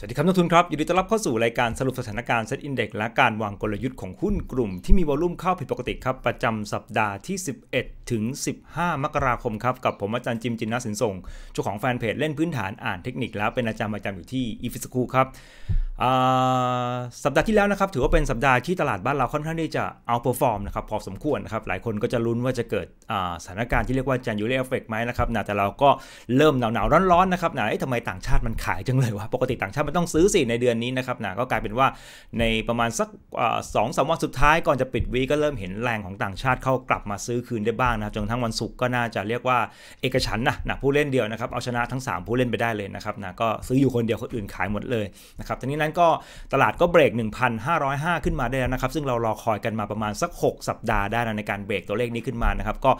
สวัสดีครับนักทุนครับยินดีต้อนรับเข้าสู่รายการสรุปสถานการณ์เซ็ตอินเด็กและการวางกลยุทธ์ของหุ้นกลุ่มที่มีวอลุ่มเข้าผิดปกติครับ ประจำสัปดาห์ที่ 11 ถึง 15มกราคมครับ กับผมอาจารย์จิมจินนาสินส่งเจ้าของแฟนเพจเล่นพื้นฐานอ่านเทคนิคแล้ว เป็นอาจารย์ประจำอยู่ที่อีฟิสคูครับสัปดาห์ที่แล้วนะครับถือว่าเป็นสัปดาห์ที่ตลาดบ้านเราค่อนข้างที่จะเอาเปอร์ฟอร์มนะครับพอสมควรนะครับหลายคนก็จะลุ้นว่าจะเกิดสถานการณ์ที่เรียกว่าูเรียเอฟเฟกต์ไหมนะครับนะแต่เราก็เริ่มหนาวๆร้อนๆนะครับนะทำไมต่างชาติมันขายจังเลยวะปกติต่างชาติไม่ต้องซื้อสิในเดือนนี้นะครับนะก็กลายเป็นว่าในประมาณสักสองสามวันสุดท้ายก่อนจะปิดวีก็เริ่มเห็นแรงของต่างชาติเข้ากลับมาซื้อคืนได้บ้างนะครับจนทั้งวันศุกร์ก็น่าจะเรียกว่าเอกฉันนะนะผู้เล่นเดียวนะครับเอาชนะทั้ง 3 ผู้เล่นไปได้เลยนะครับนะก็ซื้ออยู่คนเดียวคนอื่นขายหมดเลยนะครับทีนี้นั้นก็ตลาดก็เบรก 1,505 ขึ้นมาได้แล้วนะครับซึ่งเรารอคอยกันมาประมาณสัก 6 สัปดาห์ได้นะในการเบรกตัวเลขนี้ขึ้นมานะครับก็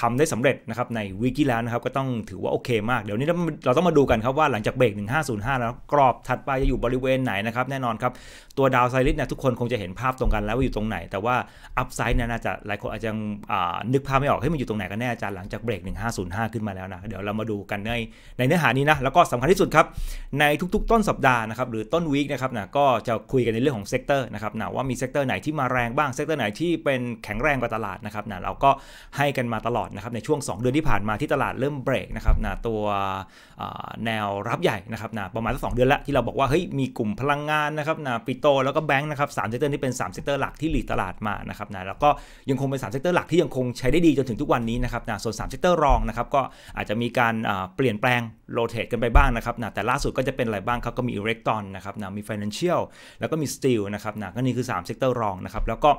ทำได้สำเร็จนะครับในวีกีแล้วนะครับก็ต้องถือว่าโอเคมากเดี๋ยวนี้เราต้องมาดูกันครับว่าหลังจากเบรก1505แล้วกรอบถััดไปจะอยู่บริเวณไหนนะครับแน่นอนครับ ตัวดาวไซริสเนี่ยทุกคนคงจะเห็นภาพตรงกันแล้วว่าอยู่ตรงไหน แต่ว่าอัพไซด์เนี่ยน่าจะหลายคนอาจจะนึกภาพไม่ออกให้มันอยู่ตรงไหนกันแน่อาจารย์หลังจากเบรก1505 ขึ้นมาแล้วนะ เดี๋ยวเรามาดูกันในในเนื้อหานี้นะ แล้วก็สำคัญที่สุดครับ ในทุก ๆ ต้นสัปดาห์นะครับ หรือต้นวีคนะครับนะก็จะคุยกันในเรื่องของเซกเตอร์นะครับนะว่ามีเซกเตอร์ไหนที่มาแรงบ้างเซกเตอร์ไหนที่เป็นแข็งแรงกว่าตลาดนะครับนะเราก็ให้กันมาตลอดนะครับในช่วง 2 เดือนที่ผ่านมาที่ตลาดเริ่มเบรกนะครับนะตัวแนวรับใหญ่นะครับนะประมาณสักสเดือนละทีที่เราบอกว่าเฮ้ยมีกลุ่มพลังงานนะครับนะปิโตแล้วก็แบงค์นะครับสามเซกเตอร์ที่เป็น3เซกเตอร์หลักที่หลีดตลาดมานะครับนะแล้วก็ยังคงเป็น3เซกเตอร์หลักที่ยังคงใช้ได้ดีจนถึงทุกวันนี้นะครับนะส่วน3เซกเตอร์รองนะครับก็อาจจะมีการเปลี่ยนแปลง โรเตทกันไปบ้างนะครับนะแต่ล่าสุดก็จะเป็นอะไรบ้างเขาก็มีอิเล็กตรอนนะครับนะมีฟินแลนเชียลแล้วก็มีสตีลนะครับนะก็นี่คือ3เซกเตอร์รองนะครับแล้วก็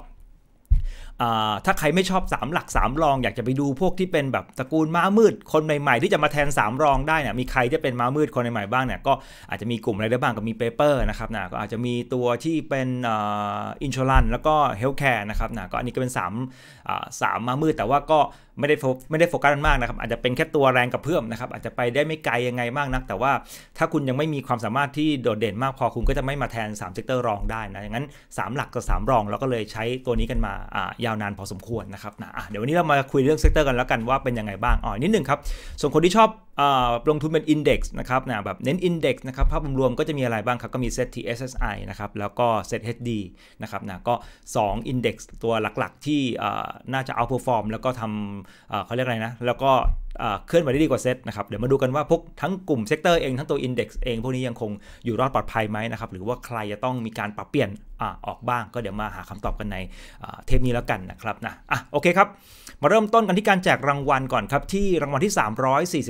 ถ้าใครไม่ชอบ 3 หลัก 3 รอง อยากจะไปดูพวกที่เป็นแบบตระกูลม้ามืด คนใหม่ๆที่จะมาแทน 3 รองได้เนี่ยมีใครที่เป็นม้ามืดคนใหม่ๆบ้างเนี่ยก็อาจจะมีกลุ่มอะไรได้บ้างก็มีเปเปอร์นะครับนะก็อาจจะมีตัวที่เป็นอินชอลันแล้วก็เฮลท์แคร์นะครับนะก็อันนี้ก็เป็น3สามม้ามืด แต่ว่าก็ไม่ได้ไม่ได้โฟกัสมากนะครับอาจจะเป็นแค่ตัวแรงกับเพื่อมนะครับอาจจะไปได้ไม่ไกลยังไงมากนัก แต่ว่าถ้าคุณยังไม่มีความสามารถที่โดดเด่นมากพอคุณก็จะไม่มาแทน3เซกเตอร์รองได้นะยงั้น 3 หลักกับ3รองเราก็เลยใช้ตัวนี้กันมาอ่ายาวนานพอสมควรนะครับนะเดี๋ยววันนี้เรามาคุยเรื่องเซกเตอร์กันแล้วกันว่าเป็นยังไงบ้างอ๋อนิดหนึ่งครับส่วนคนที่ชอบลงทุนเป็นอินเด็กซ์นะครับนะแบบเน้นอินเด็กซ์นะครับภาพรวมก็จะมีอะไรบ้างครับ ก็มีเซ e t T SSI นะครับแล้วก็เ e ต HD นะครับนะก็2ด็กซ์ตัวหลักๆที่น่าจะเอาผลฟอร์มแล้วก็ทำเขาเรียกอะไรนะ แล้วก็เคลื่อนไหวได้ดีกว่าเซตนะครับเดี๋ยวมาดูกันว่าพวกทั้งกลุ่มเซกเตอร์เองทั้งตัวอินเด็กซ์เอง พวกนี้ยังคงอยู่รอดปลอดภัยไหมนะครับ หรือว่าใครจะต้องมีการปรับเปลี่ยนอออกบ้าง ก็เดี๋ยวมาหาคำตอบกันในเทปนี้แล้วกันนะครับนะอ่ะโอเคครับมาเริ่มต้นกันที่การแจกรางวัลก่อนครับที่รางวัลที่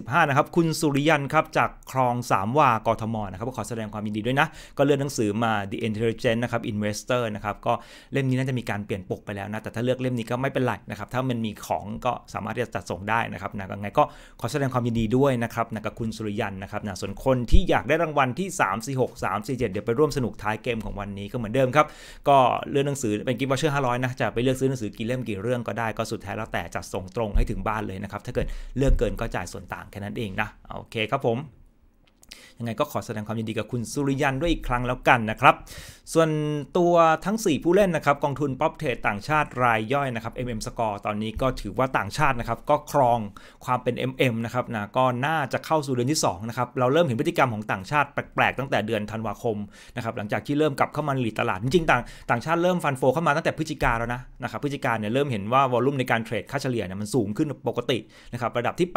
345นะนะครับคุณสุริยันครับจากคลองสามวากทมนะครับขอแสดงความยินดีด้วยนะ ก็เลื่อนหนังสือมา The Intelligent นะครับ Investor นะครับก็เล่มนี้น่าจะมีการเปลี่ยนปกไปแล้วนะแต่ถ้าเลือกเล่มนี้ก็ไม่เป็นไรนะครับถ้ามันมีของก็สามารถที่จะจัดส่งได้นะครับนะยังไงก็ขอแสดงความยินดีด้วยนะครับนะกับคุณสุริยันนะครับนะส่วนคนที่อยากได้รางวัลที่3 4 6 3 4 7เดี๋ยวไปร่วมสนุกท้ายเกมของวันนี้ก็เหมือนเดิมครับก็เลื่อนหนังสือเป็นกิฟต์วอเชอร์ห้าร้อยนะจะไปเลือกซื้อหนังสือกี่เล่มกี่เรื่องก็ได้ก็สุดแท้แล้วแต่จัดส่งตรงให้ถึงบ้านเลยนะครับถ้าเกิดเลือกเกินก็จ่ายส่วนต่างแค่นั้นเเองนะโอเคครับผมยังไงก็ขอแสดงความยินดีกับคุณสุริยันด้วยอีกครั้งแล้วกันนะครับ ส่วนตัวทั้ง 4 ผู้เล่นนะครับกองทุนป๊อปเทรดต่างชาติรายย่อยนะครับ MM Score ตอนนี้ก็ถือว่าต่างชาตินะครับก็ครองความเป็น MM นะครับนะก็น่าจะเข้าสู่เดือนที่2นะครับเราเริ่มเห็นพฤติกรรมของต่างชาติแปลกๆตั้งแต่เดือนธันวาคมนะครับหลังจากที่เริ่มกลับเข้ามาหลีตลาด จริงๆต่างต่างชาติเริ่มฟันโฟเข้ามาตั้งแต่พฤศจิกาแล้วนะนะครับพฤศจิกาเนี่ยเริ่มเห็นว่าวอลุ่มในการเทรดค่าเฉลี่ยเนี่ยมันสูงขึ้นปกตินะครับระดับที่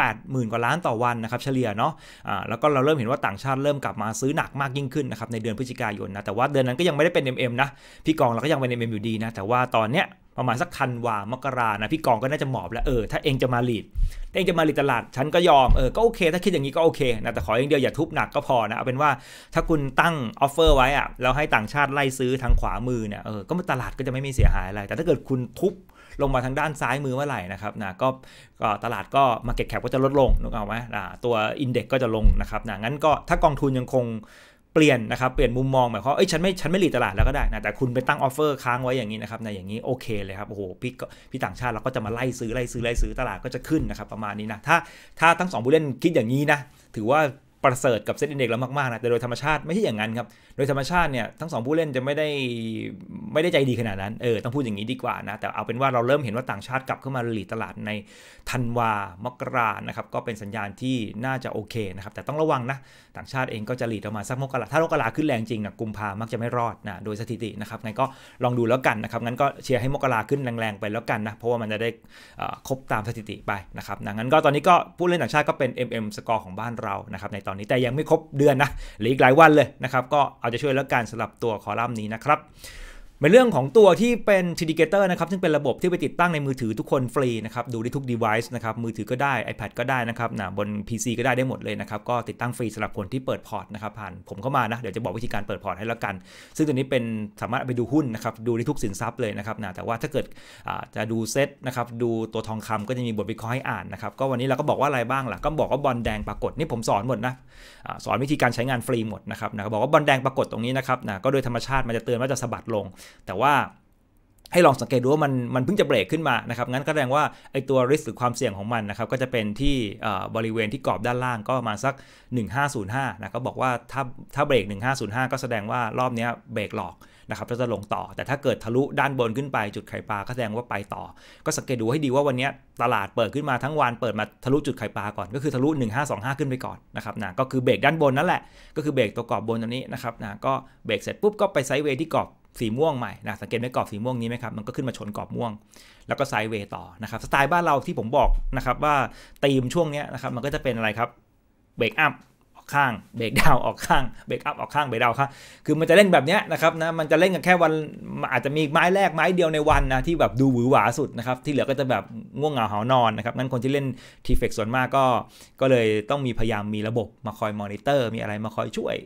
80,000กว่าล้านต่อวันนะครับเฉลี่ยเนาะาแล้วก็เราเริ่มเห็นว่าต่างชั่นเริ่มกลับมาซื้อหนักมากยิ่งขึ้นนะครับในเดือนพฤศจิกายนนะแต่ว่าเดือนนั้นก็ยังไม่ได้เป็น MM นะพี่กองเราก็ยังเป็น MM อยู่ดีนะแต่ว่าตอนเนี้ยประมาณสักธันวามกรานะพี่กองก็น่าจะหมอบแล้วเออถ้าเองจะมาหลีดถ้าเองจะมาหลีดตลาด ฉันก็ยอมเออก็โอเคถ้าคิดอย่างนี้ก็โอเคนะแต่ขออย่างเดียวอย่าทุบหนักก็พอนะเอาเป็นว่าถ้าคุณตั้งออฟเฟอร์ไว้อะแล้วให้ต่างชาติไล่ซื้อทางขวามือเนี่ยเออก็ตลาดก็จะไม่มีเสียหายอะไร แต่ถ้าเกิดคุณทุบลงมาทางด้านซ้ายมือเมื่อไหร่นะครับนะก็ตลาดก็มาเก็ตแคปก็จะลดลงนึกเอาไหมตัวอินเด็กก็จะลงนะครับนะงั้นก็ถ้ากองทุนยังคงเปลี่ยนนะครับเปลี่ยนมุมมองหมายความเอ้ยฉันไม่ฉันไม่หลีตลาดแล้วก็ได้นะแต่ คุณไปตั้งออฟเฟอร์ค้างไว้อย่างนี้นะครับในอย่างนี้ โอเคเลยครับโอ้โหพี่พี่ต่างชาติเราก็จะมาไล่ซื้อไล่ซื้อไล่ซื้อตลาดก็จะขึ้นนะครับประมาณนี้นะถ้าถ้าทั้งสองผู้เล่นคิดอย่างนี้นะถือว่าประเสริฐกับเซตอินเด็กซ์แล้วมากๆนะแต่โดยธรรมชาติไม่ใช่อย่างนั้นครับโดยธรรมชาติเนี่ยทั้งสองผู้เล่นจะไม่ได้ไม่ได้ใจดีขนาดนั้นเออต้องพูดอย่างนี้ดีกว่านะแต่เอาเป็นว่าเราเริ่มเห็นว่าต่างชาติกลับเข้ามาหลีตลาดในธันวา มกรานะครับก็เป็นสัญญาณที่น่าจะโอเคนะครับแต่ต้องระวังนะต่างชาติเองก็จะหลีออกมาสักมกราถ้ามกราขึ้นแรงจริงนะกุมภา มักจะไม่รอดนะโดยสถิตินะครับงั้นก็ลองดูแล้วกันนะครับงั้นก็เชียร์ให้มกราขึ้นแรงๆไปแล้วกันนะเพราะว่ามันจะได้ครบตามสถิติไปนะครับงั้นก็ตอนนี้ก็ผู้เล่นต่างชาติก็เป็น MM สกอร์ของบ้านเรานะครับในตอนนี้แต่ยังไม่ครบเดือนนะหรืออีกหลายวันเลยนะครับก็เอาจะช่วยแล้วกันสำหรับตัวคอลัมน์นี้นะครับเป็นเรื่องของตัวที่เป็นิดิเกเตอร์นะครับซึ่งเป็นระบบที่ไปติดตั้งในมือถือทุกคนฟรีนะครับดูได้ทุก device นะครับมือถือก็ได้ iPad ก็ได้นะครับนะบน PC ก็ได้ได้หมดเลยนะครับก็ติดตั้งฟรีสำหรับคนที่เปิดพอร์ตนะครับผ่านผมเข้ามานะเดี๋ยวจะบอกวิธีการเปิดพอร์ตให้แล้วกัน ซึ่งตัวนี้เป็นสามารถไปดูหุ้นนะครับดูได้ทุกสินทรัพย์เลยนะครับนะแต่ว่าถ้าเกิดจะดูเซ็ตนะครับดูตัวทองคำก็จะมีบทวิเคราะห์ให้อ่านนะครับก็วันนี้เราก็บอกว่าอะไรบ้างล่ะก็บอกว่าบอลแดงปรากฏนี่ผมสอนหมดนะสอนวิธีการใช้งานฟรีหมดนะครับนะบอกว่าบอลแดงปรากฏตรงนี้นะครับนะก็โดยธรรมชาติมันจะเตือนว่าจะสะบัดลงแต่ว่าให้ลองสังเกตดูว่ามันมันเพิ่งจะเบรกขึ้นมา นะครับ งั้นก็แสดงว่าไอตัวริสหรือความเสี่ยงของมันนะครับ ก็จะเป็นที่บริเวณที่กรอบด้านล่างก็มาสัก 1505นะก็บอกว่าถ้าถ้าเบรก 1505ก็แสดงว่ารอบนี้เบรกหลอกนะครับก็จะลงต่อ แต่ถ้าเกิดทะลุด้านบนขึ้นไปจุดไข่ปลา ก็แสดงว่าไปต่อ ก็สังเกตดูให้ดีว่าวันนี้ตลาดเปิดขึ้นมาทั้งวัน เปิดมาทะลุจุดไข่ปลาก่อน ก็คือ ทะลุ1525ขึ้นไปก่อนนะครับนะก็คือเบรกด้านบนนั่นแหละก็คือเบรกตัวกรอบบนตรงนี้นะครับนะก็เบรกเสร็จปุ๊บก็ไปไซด์เวย์ที่กรอบสีม่วงใหม่นะสังเกตไหมกรอบสีม่วงนี้ไหมครับมันก็ขึ้นมาชนกรอบม่วง แล้วก็ไซด์เวย์ต่อ นะครับสไตล์บ้านเราที่ผมบอกนะครับว่าตีมช่วงนี้นะครับมันก็จะเป็นอะไรครับเบรกอัพออกข้างเบรกดาวออกข้างเบรกอัพออกข้างเบรกดาวข้างคือมันจะเล่นแบบนี้นะครับนะมันจะเล่นกันแค่วันอาจจะมีไม้แรกไม้เดียวในวันนะที่แบบดูหวือหวาสุดนะครับที่เหลือก็จะแบบง่วงเหงาหานอนนะครับงั้นคนที่เล่นทีเฟกส่วนมากก็ ก็เลยต้องมีพยายามมีระบบมาคอยมอนิเตอร์มีอะไรมาคอยช่วย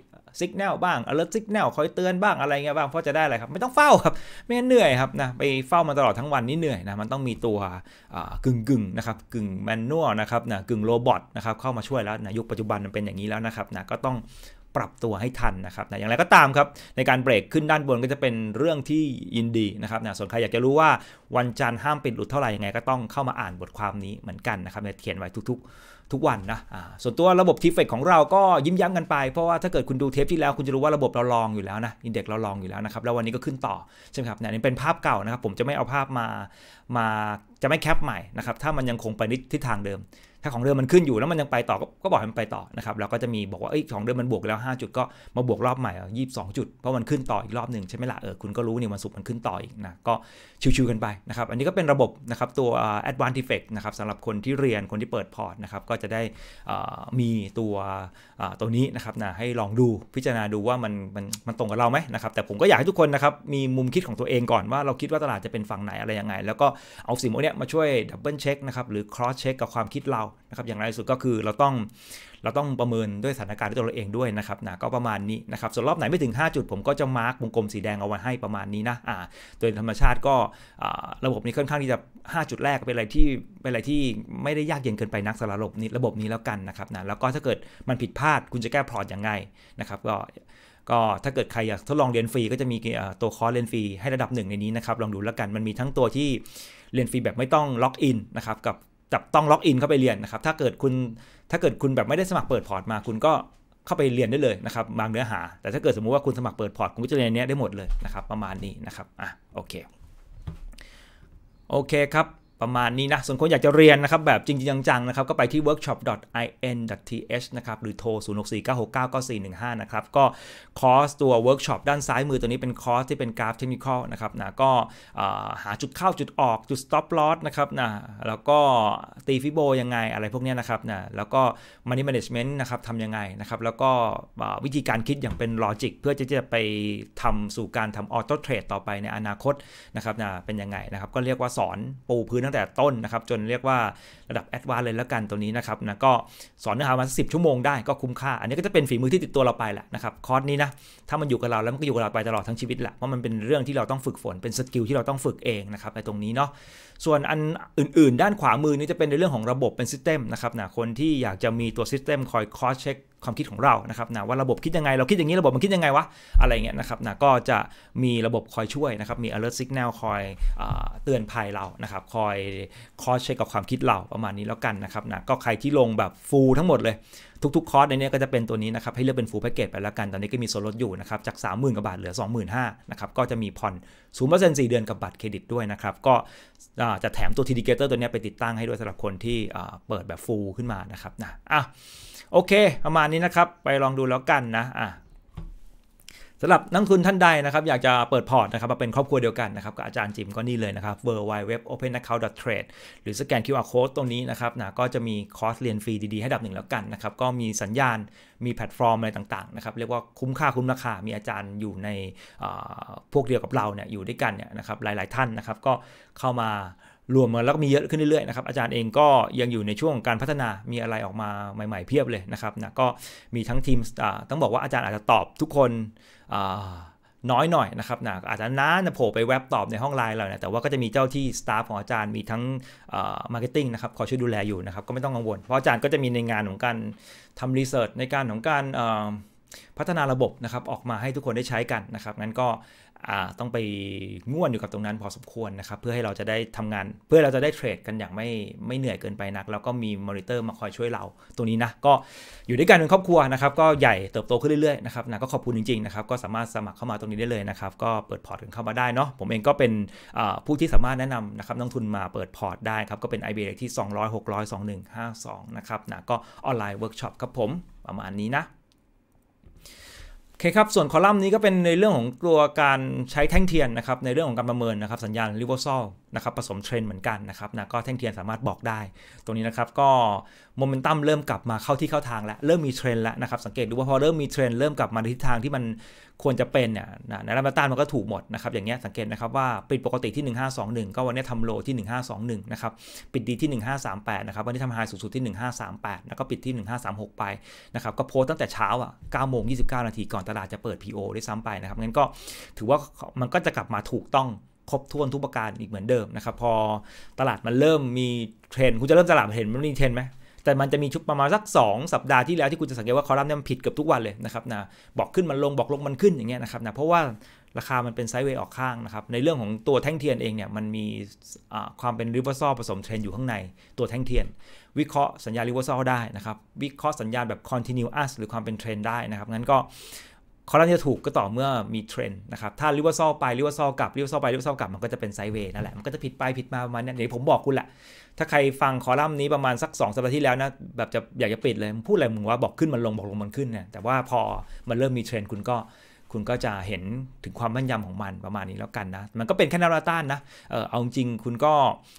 สิกแนลบ้าง alert signal คอยเตือนบ้างอะไรเงี้ยบ้างเพราะจะได้อะไรครับไม่ต้องเฝ้าครับไม่งั้นเหนื่อยครับนะไปเฝ้ามาตลอดทั้งวันนี่เหนื่อยนะมันต้องมีตัวกึ่งกึ่งนะครับกึ่งแมนนวลนะครับนะกึ่งโรบอทนะครับเข้ามาช่วยแล้วนะยุคปัจจุบันมันเป็นอย่างนี้แล้วนะครับนะก็ต้องปรับตัวให้ทันนะครับนะอย่างไรก็ตามครับในการเบรกขึ้นด้านบนก็จะเป็นเรื่องที่ยินดีนะครับนะส่วนใครอยากจะรู้ว่าวันจันทร์ห้ามปิดหลุดเท่าไหร่ยังไงก็ต้องเข้ามาอ่านบทความนี้เหมือนกันนะครับเขียนไว้ทุกๆทุกวันนะส่วนตัวระบบทีเฟกของเรา ก็ยิ้มย้ำกันไป เพราะว่าถ้าเกิดคุณดูเทปที่แล้วคุณจะรู้ว่าระบบเราลองอยู่แล้วนะ อินเด็กซ์เราลองอยู่แล้วนะครับ แล้ววันนี้ก็ขึ้นต่อใช่ไหมครับเนี่ยนี่เป็นภาพเก่านะครับ ผมจะไม่เอาภาพมา มา จะไม่แคปใหม่นะครับ ถ้ามันยังคงไปนิดทิศทางเดิมถ้าของเดิมมันขึ้นอยู่แล้วมันยังไปต่อก็บอกให้มันไปต่อนะครับแล้วก็จะมีบอกว่าไอ้ของเดิมมันบวกแล้ว5จุดก็มาบวกรอบใหม่ยี่สิบสองจุดเพราะมันขึ้นต่ออีกรอบหนึ่งใช่ไหมล่ะเออคุณก็รู้นี่วันศุกร์มันขึ้นต่ออีกนะก็ชิวๆกันไปนะครับอันนี้ก็เป็นระบบนะครับตัว advanced effect นะครับสำหรับคนที่เรียนคนที่เปิดพอร์ตนะครับก็จะได้มีตัวตัวนี้นะครับนะให้ลองดูพิจารณาดูว่ามันมันมันตรงกับเราไหมนะครับแต่ผมก็อยากให้ทุกคนนะครับมีมุมคิดของตัวเองก่อนว่าเราคิดว่าตลาดจะเป็นฝั่งไหนอะไรยังไง แล้วก็เอาสิ่งพวกนี้มาช่วยดับเบิลเช็คนะครับหรือครอสเช็คกับความคิดเรานะครับอย่างไรสุดก็คือเราต้องเราต้องประเมินด้วยสถานการณ์ตัวเราเองด้วยนะครับนะก็ประมาณนี้นะครับส่วนรอบไหนไม่ถึง 5 จุดผมก็จะมาร์กวงกลมสีแดงเอาไว้ให้ประมาณนี้นะอ่าโดยธรรมชาติก็ระบบนี้ค่อนข้างที่จะ 5 จุดแรกเป็นอะไรที่เป็นอะไรที่ไม่ได้ยากเย็นเกินไปนักสำหรับระบบนี้ระบบนี้แล้วกันนะครับนะแล้วก็ถ้าเกิดมันผิดพลาดคุณจะแก้พลอตยังไงนะครับก็ก็ถ้าเกิดใครอยากทดลองเรียนฟรีก็จะมีตัวคอร์สเรียนฟรีให้ระดับหนึ่งในนี้นะครับลองดูแล้วกันมันมีทั้งตัวที่เรียนฟรีแบบไม่ต้องล็อกอินนะครับกับจับต้องล็อกอินเข้าไปเรียนนะครับ ถ้าเกิดคุณ ถ้าเกิดคุณแบบไม่ได้สมัครเปิดพอร์ตมา คุณก็เข้าไปเรียนได้เลยนะครับ บางเนื้อหา แต่ถ้าเกิดสมมุติว่าคุณสมัครเปิดพอร์ต คุณก็จะเรียนเนี้ยได้หมดเลย นะครับ ประมาณนี้นะครับ อ่ะ โอเค โอเคครับประมาณนี้นะ ส่วนคนอยากจะเรียนนะครับ แบบจริงจังๆนะครับ ก็ไปที่ workshop.in.th นะครับ หรือโทร 0649699415 นะครับ ก็คอร์สตัว workshop ด้านซ้ายมือตัวนี้เป็นคอร์สที่เป็นกราฟเทคนิคนะครับนะ ก็หาจุดเข้าจุดออกจุด stop loss นะครับนะแล้วก็ตีฟิโบยังไง อะไรพวกนี้นะครับนะแล้วก็ money management นะครับทำยังไง นะครับแล้วก็วิธีการคิดอย่างเป็นลอจิกเพื่อจะไปทำสู่การทำออโต้เทรดต่อไปในอนาคตนะครับนะเป็นยังไงนะครับ ก็เรียกว่าสอนปูพื้นั้งแต่ต้นนะครับจนเรียกว่าระดับแอดวานเลยแล้วกันตัวนี้นะครับนะก็สอนเนื้อหามาสิบชั่วโมงได้ก็คุ้มค่าอันนี้ก็จะเป็นฝีมือที่ติดตัวเราไปแหละนะครับคอร์สนี้นะถ้ามันอยู่กับเราแล้วมันก็อยู่กับเราไปตลอดทั้งชีวิตแหละเพราะมันเป็นเรื่องที่เราต้องฝึกฝนเป็นสกิลที่เราต้องฝึกเองนะครับในตรงนี้เนาะส่วนอันอื่นๆ ด้านขวามือนี้จะเป็นในเรื่องของระบบเป็นซิสเต็มนะครับนะคนที่อยากจะมีตัวซิสเต็มคอยคอร์สเช็คความคิดของเรา นะครับนะว่าระบบคิดยังไง เราคิดอย่างนี้ ระบบมันคิดยังไงวะ อะไรเงี้ย นะครับนะก็จะมีระบบคอยช่วย นะครับ มี alert signal คอยเตือนภัยเรา นะครับ คอยคอเช็คกับความคิดเรา ประมาณนี้แล้วกัน นะครับนะก็ใครที่ลงแบบฟูลทั้งหมดเลย ทุกๆ คอร์สในนี้ก็จะเป็นตัวนี้นะครับ ให้เลือกเป็นฟูลแพ็กเกจไปแล้วกัน ตอนนี้ก็มีส่วนลดอยู่นะครับ จาก 30,000กว่าบาท เหลือ25,000นะครับ ก็จะมีผ่อน0% 4เดือนกับบัตรเครดิตด้วยนะครับ ก็จะแถมตัวทีดีเกเตอร์ตัวนี้ไปติดตั้งให้ด้วยสำหรับคนที่เปิดแบบฟูลขึ้นมานะครับนะอ่ะโอเค ประมาณนี้นะครับไปลองดูแล้วกันนะอ่ะสำหรับนักทุนท่านใดนะครับอยากจะเปิดพอร์ตนะครับมาเป็นครอบครัวเดียวกันนะครับกับอาจารย์จิมก็นี่เลยนะครับ w w w o p e n a c c o u n t t r a d e หรือสแกน QR code ตรงนี้นะครับนะก็จะมีคอร์สเรียนฟรีดี ๆให้ดับหนึ่งแล้วกันนะครับ ก็มีสัญญาณมีแพลตฟอร์มอะไรต่าง ๆ นะครับ เรียกว่าคุ้มค่าคุ้มราคามีอาจารย์อยู่ในพวกเดียวกับเราเนี่ยอยู่ด้วยกันเนี่ยนะครับหลาย ๆท่านนะครับก็เข้ามารวมมาแล้วก็มีเยอะขึ้นเรื่อยๆนะครับอาจารย์เองก็ยังอยู่ในช่วงการพัฒนา มีอะไรออกมาใหม่ๆเพียบเลยนะครับนะก็มีทั้งทีมต้องบอกว่าอาจารย์อาจจะตอบทุกคนน้อยหน่อยนะครับนะอาจจะน้านะโผล่ไปแว็บตอบในห้องไลน์เราเนี่ยแต่ว่าก็จะมีเจ้าที่สตาฟของอาจารย์มีทั้งมาร์เก็ตติ้งนะครับคอยช่วยดูแลอยู่นะครับก็ไม่ต้องกังวลเพราะอาจารย์ก็จะมีในงานของการทำรีเสิร์ชในการของการพัฒนาระบบนะครับออกมาให้ทุกคนได้ใช้กันนะครับงั้นก็ต้องไปง่วนอยู่กับตรงนั้นพอสมควรนะครับเพื่อให้เราจะได้ทำงาน เพื่อเราจะได้เทรดกันอย่างไม่ไม่เหนื่อยเกินไปนักแล้วก็มีมอนิเตอร์มาคอยช่วยเราตัวนี้นะ ก็อยู่ด้วยกันเป็นครอบครัวนะครับก็ใหญ่เติบโตขึ้นเรื่อยๆนะครับนะก็ขอบคุณจริงๆนะครับ ก็สามารถสมัครเข้ามาตรงนี้ได้เลยนะครับ ก็เปิดพอร์ตกันเข้ามาได้เนาะผมเองก็เป็นผู้ที่สามารถแนะนำนะครับนักทุนมาเปิดพอร์ตได้ครับก็เป็น IBA ที่200 6ห0 2152นะครับนะก็ออนไลน์เวิร์กช็อปครับผมประมาณนี้นะคครับ ส่วนคอลัมน์นี้ก็เป็นในเรื่องของตัวการใช้แท่งเทียนนะครับ ในเรื่องของการประเมินนะครับ สัญญาณริเวอร์ซอลนะครับผสมเทรนเหมือนกันนะครับนะก็แท่งเทียนสามารถบอกได้ ตรงนี้นะครับก็โมเมนตัมเริ่มกลับมาเข้าที่เข้าทางแล้วเริ่มมีเทรนแล้วนะครับสังเกตดูว่าพอเริ่มมีเทรนเริ่มกลับมาในทิศทางที่มันควรจะเป็นเนี่ยนะในรับต้านมันก็ถูกหมดนะครับอย่างเงี้ยสังเกตนะครับว่าปิดปกติที่ 1521ก็วันนี้ทำโลที่1521นะครับปิดดีที่ 1538นะครับวันนี้ทำไฮสูงสุดที่ 1538แล้วก็ปิดที่ 1536 ไปนะครับก็โพสตั้งแต่เช้าอ่ะ9โมง29นาทีก่อนตลาดจะเปิด PO ได้ซ้ำไปนะครับงั้นก็ถือว่ามันก็จะกลับมาถูกต้องครบถ้วนทุกประการอีกเหมือนเดิมนะครับพอตลาดมันเริ่มมีเทรนคุณจะเริ่มตลาดเห็นมันมีเทรนไหมแต่มันจะมีชุดประมาณสัก 2 สัปดาห์ที่แล้ว ที่คุณจะสังเกตว่าคอลัมน์เนี่ยมันผิดเกือบทุกวันเลยนะครับนะบอกขึ้นมันลงบอกลงมันขึ้นอย่างเงี้ยนะครับนะเพราะว่าราคามันเป็นไซด์เวย์ออกข้างนะครับในเรื่องของตัวแท่งเทียนเองเนี่ยมันมีความเป็นริเวอร์ซอลผสมเทรนอยู่ข้างในตัวแท่งเทียน วิเคราะห์สัญญาณริเวอร์ซอลได้นะครับวิเคราะห์สัญญาณแบบติเนียล o u สหรือความเป็นเทรนได้นะครับงั้นก็คอลัมน์จะถูกก็ต่อเมื่อมีเทรนด์นะครับถ้าริวอร์ซอลไปริวอร์ซอลกลับริวอร์ซอลไปริวอร์ซอลกลับมันก็จะเป็นไซเวย์นั่นแหละมันก็จะผิดไปผิดมาประมาณนี้เดี๋ยวผมบอกคุณแหละ ถ้าใครฟังคอลัมน์นี้ประมาณสัก 2 สัปดาห์ที่แล้วนะแบบจะอยากจะปิดเลยพูดอะไรมึงว่าบอกขึ้นมันลงบอกลงมันขึ้นเนี่ยแต่ว่าพอมันเริ่มมีเทรนด์คุณก็คุณก็จะเห็นถึงความมั่นยำของมันประมาณนี้แล้วกันนะมันก็เป็นแค่นาราต้านนะเออเอาจริงคุณก็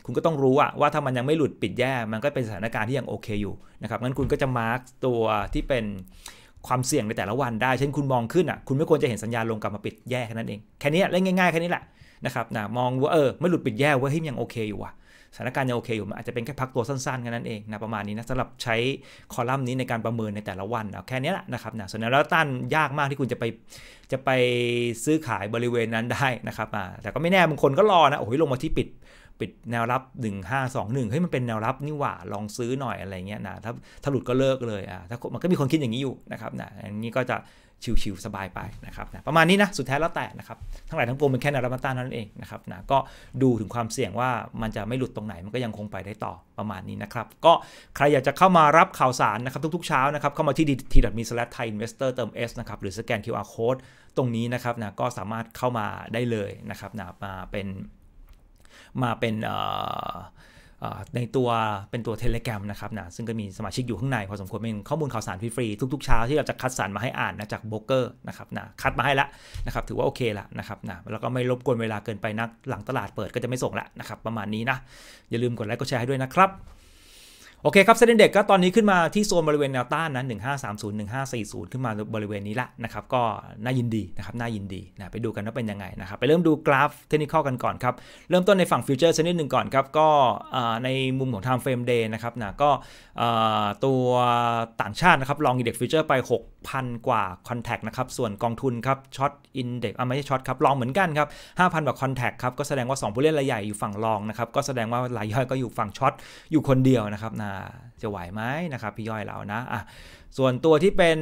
คุณก็ต้องรู้อะว่าถ้ามันยังไม่หลุดปิดแย่มันก็เป็นสถานการณ์ที่ยังโอเคอยู่นะครับงั้นคุณก็จะมาร์กตัวที่เป็นความเสี่ยงในแต่ละวันได้เช่นคุณมองขึ้นอ่ะคุณไม่ควรจะเห็นสัญญาณลงกลับมาปิดแย่แค่นั้นเอง แค่นี้เล่นง่ายๆแค่นี้แหละนะครับนะมองว่าเออไม่หลุดปิดแย่ว่าเฮ้ยยังโอเคอยู่ว่ะสถานการณ์ยังโอเคอยู่มันอาจจะเป็นแค่พักตัวสั้นๆแค่นั้นเองนะประมาณนี้นะสำหรับใช้คอลัมน์นี้ในการประเมินในแต่ละวันนะแค่นี้แหละนะครับนะส่วนแนวต้านยากมากที่คุณจะไปจะไปซื้อขายบริเวณนั้นได้นะครับแต่ก็ไม่แน่บางคนก็รอนะโอ้ยลงมาที่ปิดปิดแนวรับ 1521เฮ้ยมันเป็นแนวรับนี่หว่าลองซื้อหน่อยอะไรเงี้ยนะถ้าถ้าหลุดก็เลิกเลยอ่ะถ้ามันก็มีคนคิดอย่างนี้อยู่นะครับนะอันนี้ก็จะชิวๆสบายไปนะครับนะประมาณนี้นะสุดท้ายแล้วแต่นะครับทั้งหลายทั้งปวงเป็นแค่แนวรับต้านนั่นเองนะครับนะก็ดูถึงความเสี่ยงว่ามันจะไม่หลุดตรงไหนมันก็ยังคงไปได้ต่อประมาณนี้นะครับ ก็ใครอยากจะเข้ามารับข่าวสารนะครับทุก ๆเช้านะครับเข้ามาที่ t m e t h a i i n v e s t o r เติม S นะครับหรือสแกน QR code ตรงนี้นะครับนะก็สามารถเข้ามาได้เลยนะครับนะมาเป็นมาเป็นในตัวเป็นตัวเทเลกรมนะครับนะซึ่งก็มีสมาชิกอยู่ข้างใน พอสมควรเป็นข้อมูลข่าวสารฟรีๆทุกๆเช้าที่เราจะคัดสรรมาให้อ่านนะจากลบอกเกอร์นะครับนะคัดมาให้ละนะครับถือว่าโอเคละนะครับนะแล้วก็ไม่รบกวนเวลาเกินไปนักหลังตลาดเปิดก็จะไม่ส่งละนะครับประมาณนี้นะ อย่าลืมกดไลค์กดแชร์ให้ด้วยนะครับโอเคครับเซ็นเด็กก็ตอนนี้ขึ้นมาที่โซนบริเวณแนวต้านนะ1530 1540 ขึ้นมาบริเวณนี้ละนะครับก็น่ายินดีนะครับ น่ายินดีนะไปดูกันว่าเป็นยังไงนะครับไปเริ่มดูกราฟเทคนิคกันก่อนครับเริ่มต้นในฝั่งฟิวเจอร์ชนิดหนึ่งก่อนครับก็ในมุมของ time frame day นะครับนะก็ตัวต่างชาตินะครับลองอินเด็กฟิวเจอร์ไป6 6,000กว่าคอนแทคนะครับส่วนกองทุนครับช็อตอินเด็กซ์ไม่ใช่ช็อตครับลองเหมือนกันครับ 5,000กว่าคอนแทคครับก็แสดงว่า 2 ผู้เล่นรายใหญ่อยู่ฝั่งลองนะครับ ก็แสดงว่ารายย่อยก็อยู่ฝั่งช็อตอยู่คนเดียวนะครับนะจะไหวไหมนะครับพี่ย่อยเรานะอ่ะส่วนตัวที่เป็น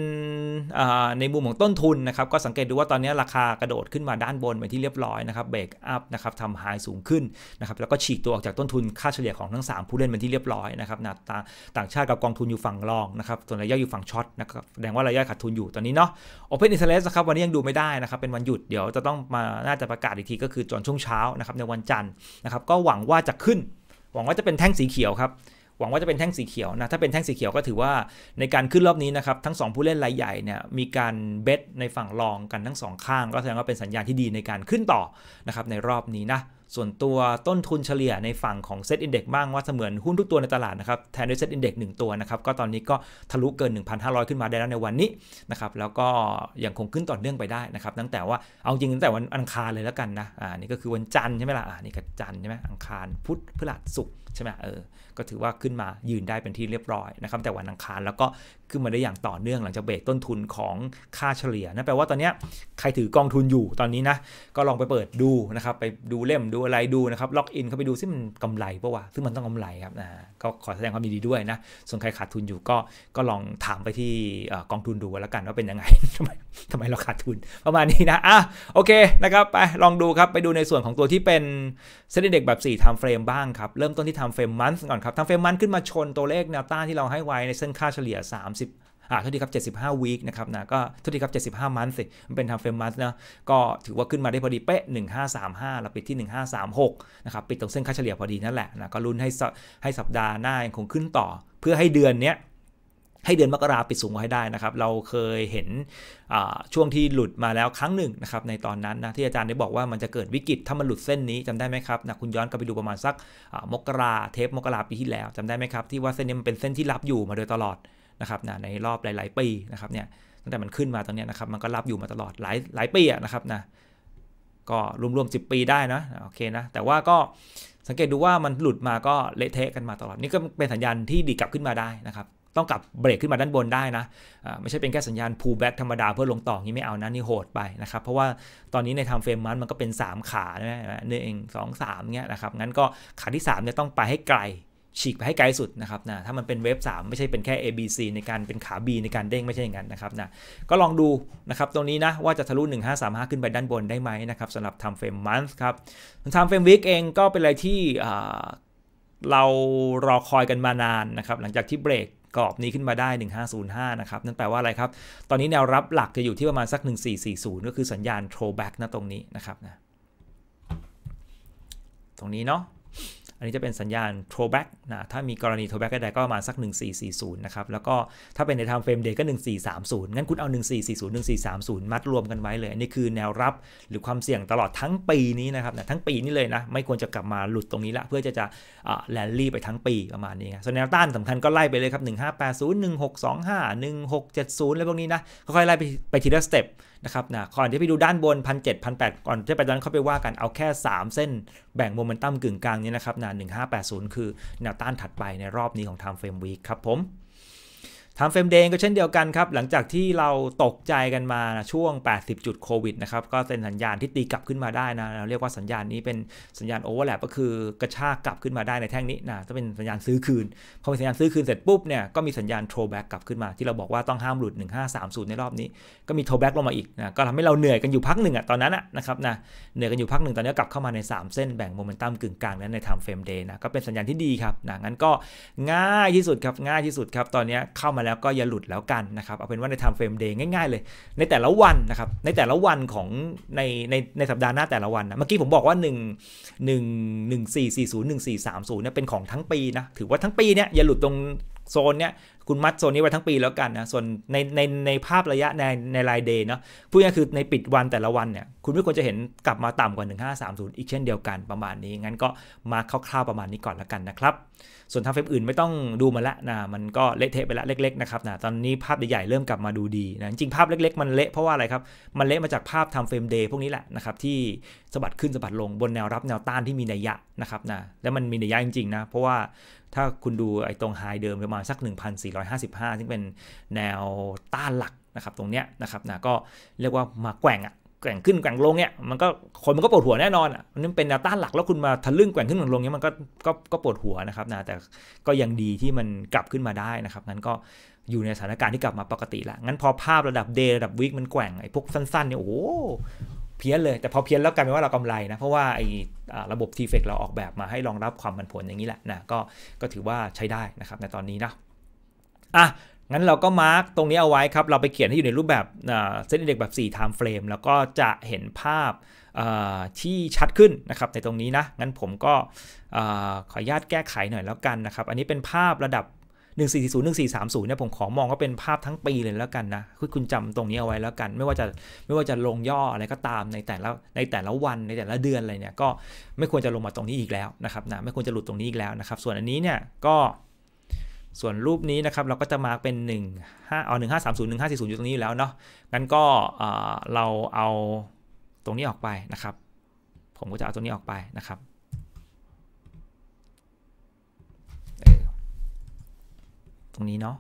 ในมุมของต้นทุนนะครับ ก็สังเกตดูว่าตอนนี้ราคากระโดดขึ้นมาด้านบนไปที่เรียบร้อยนะครับเบรกอัพนะครับทำไฮสูงขึ้นนะครับแล้วก็ฉีกตัวออกจากต้นทุนค่าเฉลี่ยของทั้ง 3 ผู้เล่นไปที่เรียบร้อยนะครับนะตาต่างชาติกับกองทุนอยู่ฝั่งรองนะครับส่วนระยะอยู่ฝั่งช็อตนะครับแสดงว่าระยะขาดทุนอยู่ตอนนี้เนาะเพนอินเทอร์เนะครับวันนี้ยังดูไม่ได้นะครับเป็นวันหยุดเดี๋ยวจะต้องมาน่าจะประกาศอีกทีก็คือจนช่วงเช้านะครับในวันจันทร์นะครับก็หวังว่าจะขึ้น หวังว่าจะเป็นแท่งสีเขียวครับหวังว่าจะเป็นแท่งสีเขียวนะถ้าเป็นแท่งสีเขียวก็ถือว่าในการขึ้นรอบนี้นะครับทั้ง 2 ผู้เล่นรายใหญ่เนี่ยมีการเบสในฝั่งรองกันทั้ง 2 ข้างก็แสดงว่าเป็นสัญญาณที่ดีในการขึ้นต่อนะครับในรอบนี้นะส่วนตัวต้นทุนเฉลี่ยในฝั่งของเซ็ตอินเด็กซ์บ้างว่าเสมือนหุ้นทุกตัวในตลาดนะครับแทนด้วยเซ็ตอินเด็กซ์หนึ่งตัวนะครับก็ตอนนี้ก็ทะลุเกิน 1,500 ขึ้นมาได้แล้วในวันนี้นะครับแล้วก็ยังคงขึ้นต่อเนื่องไปได้นะครับตั้งแต่ว่าเอาจริงตั้งแต่วันอังคารเลยแล้วกันนะอ่านี่ก็คือวันจันทร์ใช่ไหมล่ะอ่านี่ก็จันทร์ใช่ไหมอังคารพุธพฤหัสศุกร์ใช่ไหมเออก็ถือว่าขึ้นมายืนได้เป็นที่เรียบร้อยนะครับแต่วันอังคารแล้วก็ขึ้นมาได้อย่างต่อเนื่องหลังจากเบรกต้นทุนของค่าเฉลี่ยนะแปลว่าตอนนี้ใครถือกองทุนอยู่ตอนนี้นะก็ลองไปเปิดดูนะครับไปดูเล่มดูอะไรดูนะครับล็อกอินเข้าไปดูซิมันกำไรปะวะซึ่งมันต้องกำไรครับนะก็ขอแสดงความดีด้วยนะส่วนใครขาดทุนอยู่ก็ก็ลองถามไปที่กองทุนดูแล้วกันว่าเป็นยังไงทำไมเราขาดทุนประมาณนี้นะ อ่ะ โอเค นะครับ ไป ลองดูครับ ไปดูในส่วนของตัวที่เป็นเซนเด็กแบบ 4ทำเฟรมบ้างครับ เริ่มต้นที่ทำเฟรมมันส์ก่อนครับทำเฟรมมันส์ขึ้นมาชนตัวเลขแนวต้านที่เราให้ไว้ในเส้นค่าเฉลี่ย 30 อ่าทุกทีครับ 75วีคนะครับนะก็ทุกทีครับ 75มันสิ มันเป็นทำเฟรมมันส์นะ ก็ถือว่าขึ้นมาได้พอดี เป๊ะ 1535แล้วปิดที่ 1536 นะครับ ปิดตรงเส้นค่าเฉลี่ยพอดีนั่นแหละนะก็ลุ้นให้ให้สัปดาห์หน้ายังคงขึ้นต่อเพื่อให้เดือนเนี้ยให้เดือนมกราปิดสูงไว้ได้นะครับ เราเคยเห็นช่วงที่หลุดมาแล้วครั้งหนึ่งนะครับในตอนนั้นนะที่อาจารย์ได้บอกว่ามันจะเกิดวิกฤตถ้ามันหลุดเส้นนี้จำได้ไหมครับนะคุณย้อนกลับไปดูประมาณสักมกราเทปมกราปีที่แล้วจำได้ไหมครับที่ว่าเส้นนี้มันเป็นเส้นที่รับอยู่มาโดยตลอดนะครับนะในรอบหลายๆปีนะครับเนี่ยตั้งแต่มันขึ้นมาตรงนี้นะครับมันก็รับอยู่มาตลอดหลายหลายปีนะครับนะก็รวมๆ10 ปีได้นะโอเคนะแต่ว่าก็สังเกตดูว่ามันหลุดมาก็เละเทะกันมาตลอด นี่ก็เป็นสัญญาณที่ดีกลับขึ้นมาได้นะครับต้องกลับเบรกขึ้นมาด้านบนได้นะไม่ใช่เป็นแค่สัญญาณ pull back ธรรมดาเพื่อลงต่องี้ไม่เอานะนี่โหดไปนะครับ เพราะว่าตอนนี้ในทางเฟรมมันมันก็เป็น 3 ขาใช่ไหมหนึ่งสองสามเงี้ยนะครับ งั้นก็ขาที่3เนี่ยต้องไปให้ไกล ฉีกไปให้ไกลสุดนะครับนะถ้ามันเป็นเวฟ3ไม่ใช่เป็นแค่ ABC ในการเป็นขา B ในการเด้ง ไม่ใช่อย่างนั้นนะครับนะก็ลองดูนะครับตรงนี้นะว่าจะทะลุ 1535ขึ้นไปด้านบนได้ไหมนะครับสำหรับ time frame month ครับ time frame week เองก็เป็นอะไรที่เรารอคอยกันมานานนะครับหลังจากที่เบรกกรอบนี้ขึ้นมาได้ 1505 นะครับ นั่นแปลว่าอะไรครับ ตอนนี้แนวรับหลักจะอยู่ที่ประมาณสัก 1440 ก็คือสัญญาณ throwback นะตรงนี้นะครับนะตรงนี้เนาะอันนี้จะเป็นสัญญาณ throwback นะ ถ้ามีกรณี throwback ใด้ก็ประมาณสัก 1440 นะครับ แล้วก็ถ้าเป็นใน time frame day ก็ 1430 งั้นคุณเอา 1440 1430 มัดรวมกันไว้เลย อันนี้คือแนวรับหรือความเสี่ยงตลอดทั้งปีนี้นะครับนะทั้งปีนี้เลยนะ ไม่ควรจะกลับมาหลุดตรงนี้ละ เพื่อจะจะแลนดี่ไปทั้งปีประมาณนี้ส่วนแนวต้านสำคัญก็ไล่ไปเลยครับ1580 1625 1670อะไรพวกนี้นะค่อยๆไล่ไปไปทีละสเต็ปนะครับนะก่อนที่ไปดูด้านบน 1 7 0 0ปดก่อนที่ไปด้านเข้าไปว่ากัน เอาแค่ 3 เส้นแบ่งโมเมนตัมกึ่งกลางนี้นะครับนะ 1580 คือแนวต้านถัดไปในรอบนี้ของ Time Frame Week ครับผมทำเฟรมเดงก็เช่นเดียวกันครับ หลังจากที่เราตกใจกันมาช่วง 80 จุดโควิดนะครับก็เป็นสัญญาณที่ตีกลับขึ้นมาได้นะเราเรียกว่าสัญญาณนี้เป็นสัญญาณโอเวอร์แลปก็คือกระชากกลับขึ้นมาได้ในแท่งนี้นะจะเป็นสัญญาณซื้อคืนพอเป็นสัญญาณซื้อคืน เสร็จปุ๊บเนี่ยก็มีสัญญาณโทรแบ็กกลับขึ้นมา ที่เราบอกว่าต้องห้ามหลุด 1530 ในรอบนี้ ก็มีโทรแบ็กลงมาอีกนะก็ทำให้เราเหนื่อยกันอยู่พักหนึ่งอะตอนนั้นอะนะครับนะเหนื่อยกันอยู่พักหนึ่งตอนนี้กลับเข้ามาใน 3 เส้นแบ่งโมเมนตัมกึ่งกลางนั้นในทมเฟรมเดย์นะก็เป็นสัญญาณที่ดีครับนะงั้นก็ง่ายที่สุดครับง่ายที่สุดครับตอนนี้เข้ามาาแล้วก็อย่าหลุดแล้วกันนะครับเอาเป็นว่าในทำเฟรมเดย์ง่าย ๆเลย ในแต่ละวันนะครับในแต่ละวันของในในในสัปดาห์หน้าแต่ละวันนะเมื่อกี้ผมบอกว่า 1 1 1 4 4 0 1 4 3 0เนี่ยเป็นของทั้งปีนะถือว่าทั้งปีเนี่ยอย่าหลุดตรงโซนเนี้ยคุณมัดโซนนี้ไว้ทั้งปีแล้วกันนะส่วนในในในภาพระยะในในรายเดย์เนาะพูดง่ายคือในปิดวันแต่ละวันเนี่ยคุณไม่ควรจะเห็นกลับมาต่ำกว่า 1530 อีกเช่นเดียวกันประมาณนี้งั้นก็มาคร่าวๆประมาณนี้ก่อนแล้วกันนะครับส่วนทางเฟรมอื่นไม่ต้องดูมาละนะ มันก็เละเทะไปละเล็กๆนะครับนะตอนนี้ภาพใหญ่ๆเริ่มกลับมาดูดีนะจริงภาพเล็ก ๆ มันเละเพราะว่าอะไรครับมันเละมาจากภาพทำเฟรมเดย์พวกนี้แหละนะครับที่สะบัดขึ้นสะบัดลงบนแนวรับแนวต้านที่มีนัยยะนะครับนะแล้วมันมีนัยยะจริงๆนะเพราะว่าถ้าคุณดูไอ้ตรงไฮเดิมประมาณสัก 1455ซึ่งเป็นแนวต้านหลักนะครับตรงเนี้ยนะครับนะก็เรียกว่ามาแกว่งอะแกว่งขึ้นแกว่งลงเนี่ยมันก็คนมันก็ปวดหัวแน่นอนอ่ะมันเป็นแนวต้านหลักแล้วคุณมาทะลึ่งแกว่งขึ้นแกว่งลงเนี่ยมันก็ก็ก็ปวดหัวนะครับนะแต่ก็ยังดีที่มันกลับขึ้นมาได้นะครับงั้นก็อยู่ในสถานการณ์ที่กลับมาปกติละงั้นพอภาพระดับเดย์ระดับวิกมันแกว่งไอ้พวกสั้นๆเนี่ยโอ้โหเพี้ยนเลย แต่พอเพี้ยนแล้วกลายเป็นว่าเรากำไรนะเพราะว่าไอ้ระบบทีเฟกเราออกแบบมาให้รองรับความผันผวนอย่างนี้แหละนะก็ก็ถือว่าใช้ได้นะครับ ในตอนนี้นะอ่ะงั้นเราก็มาร์กตรงนี้เอาไว้ครับ เราไปเขียนให้อยู่ในรูปแบบเซตอินเด็กซ์แบบ4 time frame แล้วก็จะเห็นภาพที่ชัดขึ้นนะครับในตรงนี้นะ งั้นผมก็ขออนุญาตแก้ไขหน่อยแล้วกันนะครับอันนี้เป็นภาพระดับ1440 1430เนี่ยผมขอมองว่าเป็นภาพทั้งปีเลยแล้วกันนะคือคุณจำตรงนี้เอาไว้แล้วกันไม่ว่าจะไม่ว่าจะลงย่ออะไรก็ตามในแต่ละในแต่ละวันในแต่ละเดือนอะไรเนี่ยก็ไม่ควรจะลงมาตรงนี้อีกแล้วนะครับนะไม่ควรจะหลุดตรงนี้อีกแล้วนะครับส่วนอันนี้เนี่ยก็ส่วนรูปนี้นะครับเราก็จะมาเป็น1 5เอา1530 1540อยู่ตรงนี้อยู่แล้วเนาะงั้นก็เราเอาตรงนี้ออกไปนะครับ ผมก็จะเอาตรงนี้ออกไปนะครับตรงนี้เนาะ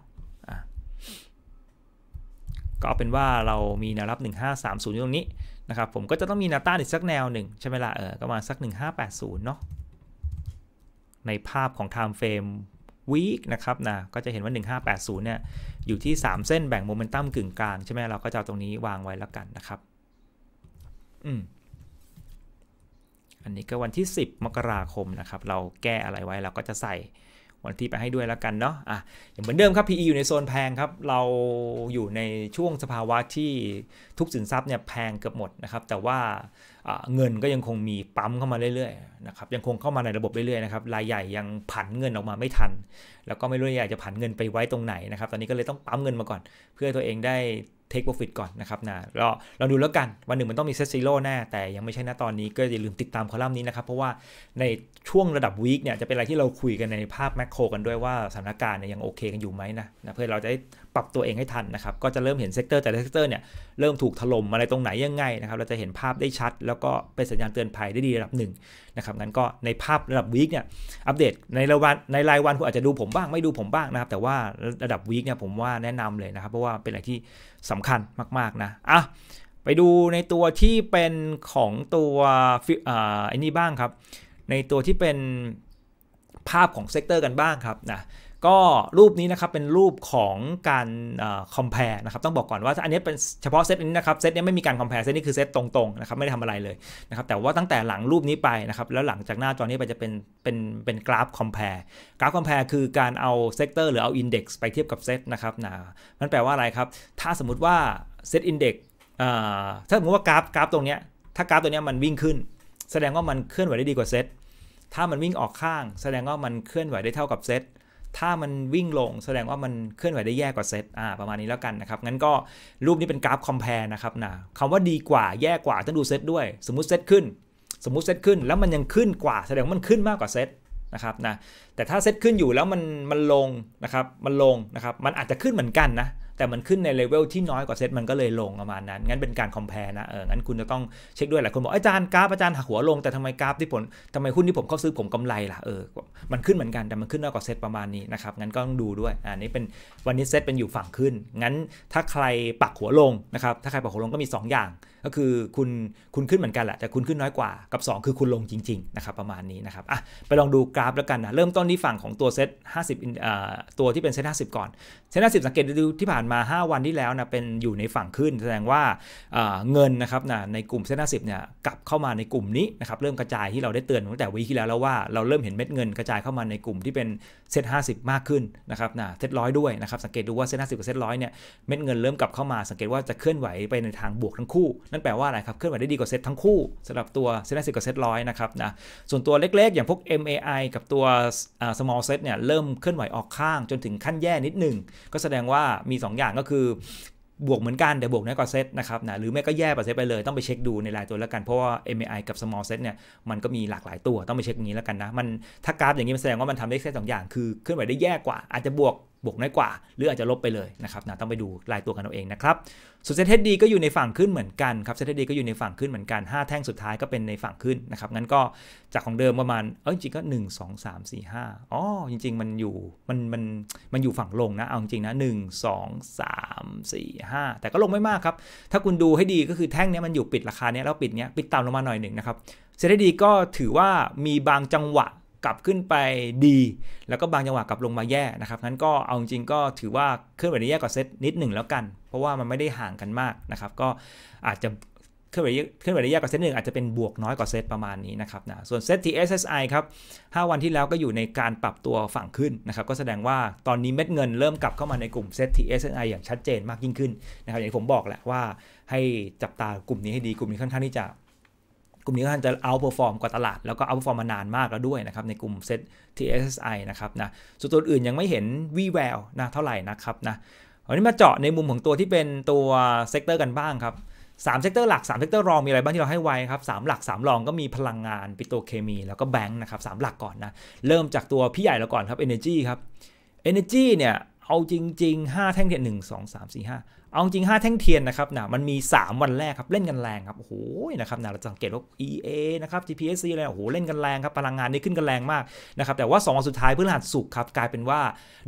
ก็เอาเป็นว่าเรามีแนวรับ 1530 อยู่ตรงนี้นะครับ ผมก็จะต้องมีแนวต้านอีกสักแนวหนึ่งใช่ไหมล่ะเออก็มาสัก 1580 เนาะในภาพของ time frame week นะครับนะ ก็จะเห็นว่า 1580 เนี่ย อยู่ที่ 3 เส้นแบ่งโมเมนตัมกึ่งกลาง ใช่ไหม เราก็จะเอาตรงนี้วางไว้แล้วกันนะครับ อืมอันนี้ก็วันที่ 10 มกราคมนะครับ เราแก้อะไรไว้เราก็จะใส่วันที่ไปให้ด้วยแล้วกันเนาะ อ่ะอย่างเหมือนเดิมครับ PE อยู่ในโซนแพงครับ เราอยู่ในช่วงสภาวะที่ทุกสินทรัพย์เนี่ยแพงเกือบหมดนะครับ แต่ว่าเงินก็ยังคงมีปั๊มเข้ามาเรื่อยๆนะครับ ยังคงเข้ามาในระบบเรื่อยๆนะครับ รายใหญ่ยังผันเงินออกมาไม่ทัน แล้วก็ไม่รู้ใหญ่จะผันเงินไปไว้ตรงไหนนะครับ ตอนนี้ก็เลยต้องปั๊มเงินมาก่อน เพื่อตัวเองได้เทคโปรฟิตก่อนนะครับนะเราเราดูแล้วกันวันหนึ่งมันต้องมีเซตซีโร่แน่แต่ยังไม่ใช่นะตอนนี้ก็อย่าลืมติดตามคอลัมน์นี้นะครับ เพราะว่าในช่วงระดับวีคเนี่ยจะเป็นอะไรที่เราคุยกันในภาพแมกโครกันด้วยว่าสถานการณ์เนี่ยยังโอเคกันอยู่ไหมนะนะเพื่อเราจะปรับตัวเองให้ทันนะครับก็จะเริ่มเห็นเซกเตอร์แต่ละเซกเตอร์เนี่ยเริ่มถูกถล่มอะไรตรงไหน ยังไงนะครับเราจะเห็นภาพได้ชัด แล้วก็เป็นสัญญาณเตือนภัยได้ดีระดับหนึ่งนะครับงั้นก็ในภาพระดับวีคเนี่ย อัปเดตในราวันในรายวันคุณอาจจะดูผมบ้างไม่ดูผมบ้างนะครับ แต่ว่าระดับวีคเนี่ยผมว่าแนะนำเลยนะครับเพราะว่าเป็นอะไรที่สำคัญมากๆนะอ่ะไปดูในตัวที่เป็นของตัวอ่าไอ้นี่บ้างครับ ในตัวที่เป็นภาพของเซกเตอร์กันบ้างครับนะก็รูปนี้นะครับเป็นรูปของการคอมเพลนะครับ ต้องบอกก่อนว่า อันนี้เป็นเฉพาะเซตนี้นะครับเซตนี้ไม่มีการคอมเพลเซตนี้คือเซตตรงๆนะครับไม่ได้ทำอะไรเลยนะครับแต่ว่าตั้งแต่หลังรูปนี้ไปนะครับแล้วหลังจากหน้าจอนี้ไปจะเป็นเป็นเป็นกราฟคอมเพลกราฟคอมเพลคือการเอาเซกเตอร์หรือเอา อินเด็กซ์ไปเทียบกับเซตนะครับนะมันแปลว่าอะไรครับถ้าสมมติว่าเซตอินเด็กซ์ถ้าสมมติว่ากราฟกราฟตรงเนี้ยถ้ากราฟตัวเนี้ยมันวิ่งขึ้น แสดงว่ามันเคลื่อนไหวได้ดีกว่าเซตถ้ามันวิ่งออกข้าง แสดงว่ามันเคลื่อนไหวได้เท่ากับเซตถ้ามันวิ่งลงแสดงว่ามันเคลื่อนไหวได้แย่กว่าเซตอ่าประมาณนี้แล้วกันนะครับงั้นก็รูปนี้เป็นกราฟคอมเพลนะครับนะคำว่าดีกว่าแย่กว่าต้องดูเซตด้วยสมมุติเซตขึ้น สมมุติเซตขึ้นแล้วมันยังขึ้นกว่า แสดงว่ามันขึ้นมากกว่าเซตนะครับนะแต่ถ้าเซตขึ้นอยู่แล้วมันมันลงนะครับ มันลงนะครับมันอาจจะขึ้นเหมือนกันนะแต่มันขึ้นในเลเวลที่น้อยกว่าเซตมันก็เลยลงประมาณนั้น งั้นเป็นการคอมเพลนะ เออ งั้นคุณจะต้องเช็คด้วยหลายคนบอกอาจารย์กราฟอาจารย์หักหัวลงแต่ทำไมกราฟที่ผลทำไมหุ้นที่ผมเข้าซื้อผมกำไรล่ะ เออ มันขึ้นเหมือนกัน แต่มันขึ้นน้อยกว่าเซตประมาณนี้ นะครับ งั้นก็ต้องดูด้วยอันนี้เป็นวันนี้เซตเป็นอยู่ฝั่งขึ้น งั้นถ้าใครปักหัวลงนะครับ ถ้าใครปักหัวลงก็มี2อย่างก็คือคุณคุณขึ้นเหมือนกันแหละแต่คุณขึ้นน้อยกว่ากับ 2 คือคุณลงจริงๆนะครับประมาณนี้นะครับอ่ะไปลองดูกราฟแล้วกันนะเริ่มต้นที่ฝั่งของตัวเซ็ต50สิบตัวที่เป็นเซ็ต50 ก่อนเซ็ต50 สังเกตดูที่ผ่านมา 5 วันที่แล้วนะเป็นอยู่ในฝั่งขึ้น แสดงว่าเงินนะครับนะในกลุ่มเซ็ต50เนี่ยกลับเข้ามาในกลุ่มนี้นะครับเริ่มกระจายที่เราได้เตือนตั้งแต่วีที่แล้วแล้วว่าเราเริ่มเห็นเม็ดเงินกระจายเข้ามาในกลุ่มที่เป็นเซ็ต50 มากขึ้นนะครับนะเซ็ตร้อยด้วยนะครับสังเกตดูว่าเซ็ต50กับเซ็ตร้อยเนี่ยเม็ดเงินเริ่มกลับเข้ามาสังเกตว่าจะเคลื่อนไหวไปในทางบวกทั้งคู่นั่นแปลว่าอะไรครับ เคลื่อนไหวได้ดีกว่าเซตทั้งคู่สำหรับตัวเซตห้าสิบกับเซตร้อยนะครับนะ ส่วนตัวเล็กๆ อย่างพวก MAI กับตัว small set เนี่ย เริ่มเคลื่อนไหวออกข้างจนถึงขั้นแย่นิดหนึ่ง ก็แสดงว่ามี 2 อย่างก็คือบวกเหมือนกันแต่บวกน้อยกว่าเซตนะครับนะ หรือแม่ก็แย่กว่าเซตไปเลย ต้องไปเช็คดูในรายตัวแล้วกัน เพราะว่า MAI กับ small set เนี่ยมันก็มีหลากหลายตัวต้องไปเช็คอย่างนี้แล้วกันนะ มันถ้ากราฟอย่างนี้มันแสดงว่ามันทำได้แค่สองอย่างคือเคลื่อนไหวได้แย่กว่าอาจจะบวกบวกน้อยกว่า หรืออาจจะลบไปเลยนะครับนะต้องไปดูลายตัวกันเอาเองนะครับส่วนเซทเทดดีก็อยู่ในฝั่งขึ้นเหมือนกันครับเซทเทดดีก็อยู่ในฝั่งขึ้นเหมือนกัน 5 แท่งสุดท้ายก็เป็นในฝั่งขึ้นนะครับงั้นก็จากของเดิมประมาณเออจริงก็ 1 2 3 4 5อ๋อจริง ๆ มันอยู่มันมันมันอยู่ฝั่งลงนะเอาจริงนะ 1 2 3 4 5แต่ก็ลงไม่มากครับถ้าคุณดูให้ดีก็คือแท่งนี้มันอยู่ปิดราคาเนี้ยแล้วปิดเนี้ยปิดต่ำลงมาหน่อยหนึ่งนะครับเซทเทดีก็ถือว่ามีบางจังหวะกลับขึ้นไปดี แล้วก็บางจังหวะกลับลงมาแย่นะครับ งั้นก็เอาจริงก็ถือว่าเคลื่อนไหวได้แย่กว่าเซตนิดหนึ่งแล้วกันเพราะว่ามันไม่ได้ห่างกันมากนะครับก็อาจจะเคลื่อนไหวเคลื่อนไหวได้แย่กกว่าเซตหนึ่งอาจจะเป็นบวกน้อยกว่าเซตประมาณนี้นะครับนะส่วนเซต TSSI ครับ5วันที่แล้วก็อยู่ในการปรับตัวฝั่งขึ้นนะครับก็แสดงว่าตอนนี้เม็ดเงินเริ่มกลับเข้ามาในกลุ่มเซต TSSI อย่างชัดเจนมากยิ่งขึ้นนะครับอย่างที่ผมบอกแหละว่าให้จับตากลุ่มนี้ให้ดีกลุ่มนี้ค่อนข้างที่จะกลุ่มนี้ก็จะเอาเปอร์ฟอร์มกว่าตลาด แล้วก็เอาเปอร์ฟอร์มมานานมากแล้วด้วยนะครับในกลุ่มเซ็ต TSI นะครับนะส่วนตัวอื่นยังไม่เห็นวีแววนะเท่าไหร่นะครับนะวันนี้มาเจาะในมุมของตัวที่เป็นตัวเซกเตอร์กันบ้างครับสามเซกเตอร์หลัก3เซกเตอร์รองมีอะไรบ้างที่เราให้ไว้ครับสหลัก3รองก็มีพลังงานปิโตเคมี แล้วก็แบงค์นะครับสหลักก่อนนะเริ่มจากตัวพี่ใหญ่เราก่อนครับ Energy ครับ Energy เนี่ยเอาจริงๆ 5 แท่งเทียน1 2 3 4 5 เอาจริง 5แท่งเทียนนะครับนะมันมี 3 วันแรกครับเล่นกันแรงครับโอ้โหนะครับนะเราสังเกตว่า EA นะครับ GPSC อะไรโอ้โหเล่นกันแรงครับพลังงานนี้ขึ้นกันแรงมากนะครับแต่ว่า 2 วันสุดท้ายพฤหัสสุกครับกลายเป็นว่า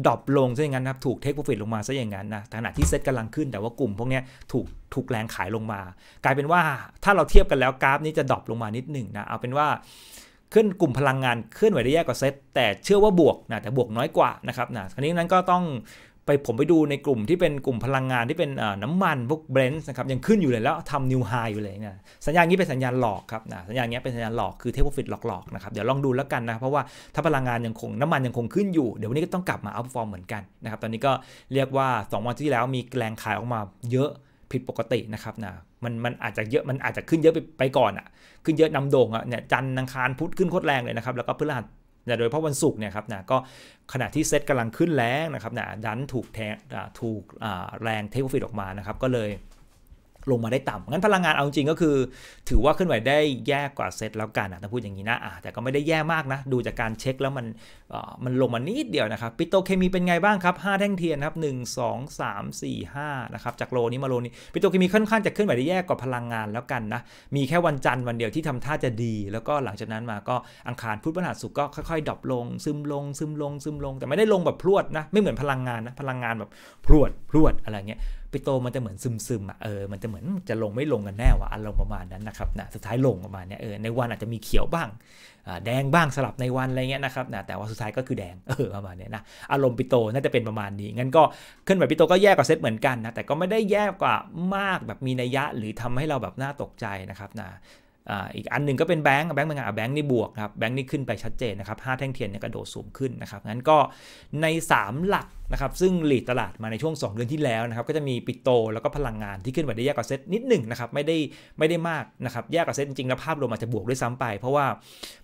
ดรอปลงซะอย่างนั้นครับถูกเทคโปรฟิตลงมาซะอย่างนั้นนะขณะที่เซ็ตกำลังขึ้น แต่ว่ากลุ่มพวกนี้ถูกถูกแรงขายลงมา กลายเป็นว่าถ้าเราเทียบกันแล้วกราฟนี้จะดรอปลงมานิดหนึ่งนะเอาเป็นว่าขึ้นกลุ่มพลังงานเคลื่อนไหวได้แย่กว่าเซตแต่เชื่อว่าบวกนะแต่บวกน้อยกว่านะครับนะคราวนี้นั้นก็ต้องไปผมไปดูในกลุ่มที่เป็นกลุ่มพลังงานที่เป็นน้ำมันพวกเบรนซ์นะครับยังขึ้นอยู่เลยแล้วทำนิวไฮอยู่เลยนะสัญญาณนี้เป็นสัญญาณหลอกครับนะสัญญาณนี้เป็นสัญญาณหลอกคือเทปโฟิตหลอกๆนะครับเดี๋ยวลองดูแล้วกันนะเพราะว่าถ้าพลังงานยังคงน้ำมันยังคงขึ้นอยู่เดี๋ยววันนี้ก็ต้องกลับมาอัพฟอร์มเหมือนกันนะครับตอนนี้ก็เรียกว่า 2 วันที่แล้วมีแรงขายออกมาเยอะผิดปกตินะครับนะมันมันอาจจะเยอะมันอาจจะขึ้นเยอะไปไปก่อนอะ่ะขึ้นเยอะนำโด่งอะ่ะเนี่ยจันนังคารพุธขึ้นโคตรแรงเลยนะครับ แล้วก็พฤหัสนะโดยเพราะวันศุกร์เนี่ยครับนะก็ขณะที่เซตกำลังขึ้นแรงนะครับนะดันถูกแทงถูกแรงเทคโอฟิตออกมานะครับก็เลยลงมาได้ต่ำ งั้นพลังงานเอาจริงก็คือถือว่าขึ้นไหวได้แย่กว่าเซตแล้วกันนะถ้าพูดอย่างนี้นะแต่ก็ไม่ได้แย่มากนะ ดูจากการเช็คแล้วมันมันลงมานิดเดียวนะครับ ปิโตเคมีเป็นไงบ้างครับ 5 แท่งเทียนครับ 1 2 3 4 5นะครับ จากโลนี้มาโลนี้ปิโตเคมีค่อนข้างจะขึ้นไหวได้แย่กว่าพลังงานแล้วกันนะ มีแค่วันจันทร์วันเดียวที่ทำท่าจะดี แล้วก็หลังจากนั้นมาก็อังคารพุธพฤหัสศุกร์ก็ค่อยๆ ดรอปลง ซึมลงซึมลงซึมลง แต่ไม่ได้ลงแบบพรวดนะไม่เหมือนพลังงานนะพลังงานแบบพรวดพรวดอะไรเงี้ยปิโตมันจะเหมือนซึมซึมอ่ะเออ มันจะเหมือนจะลงไม่ลงกันแน่วะอารมณ์ประมาณนั้นนะครับนะสุดท้ายลงประมาณเนี้ยเออในวันอาจจะมีเขียวบ้างแดงบ้างสลับในวันอะไรเงี้ยนะครับนะแต่ว่าสุดท้ายก็คือแดงเออประมาณเนี้ยนะอารมณ์ปิโตน่าจะเป็นประมาณนี้งั้นก็เคลื่อนไหวปิโตก็แย่กว่าเซตเหมือนกันนะแต่ก็ไม่ได้แย่กว่ามากแบบมีนัยยะหรือทำให้เราแบบน่าตกใจนะครับนะอีกอันหนึ่งก็เป็นแบงก์แบงก์เป็นไงแบงก์นี่บวกครับแบงก์นี่ขึ้นไปชัดเจนนะครับห้าแท่งเทียนเนี่ยกระโดดสูงขึ้นนะครับงั้นก็ใน 3 หลักนะครับซึ่งหลีดตลาดมาในช่วง2เดือนที่แล้วนะครับก็จะมีปิโตแล้วก็พลังงานที่ขึ้นไปได้แยกกว่าเซตนิดหนึ่งนะครับไม่ได้ไม่ได้มากนะครับแยกกว่าเซ็ตจริงๆแล้วภาพรวมอาจจะบวกด้วยซ้ำไป เพราะว่า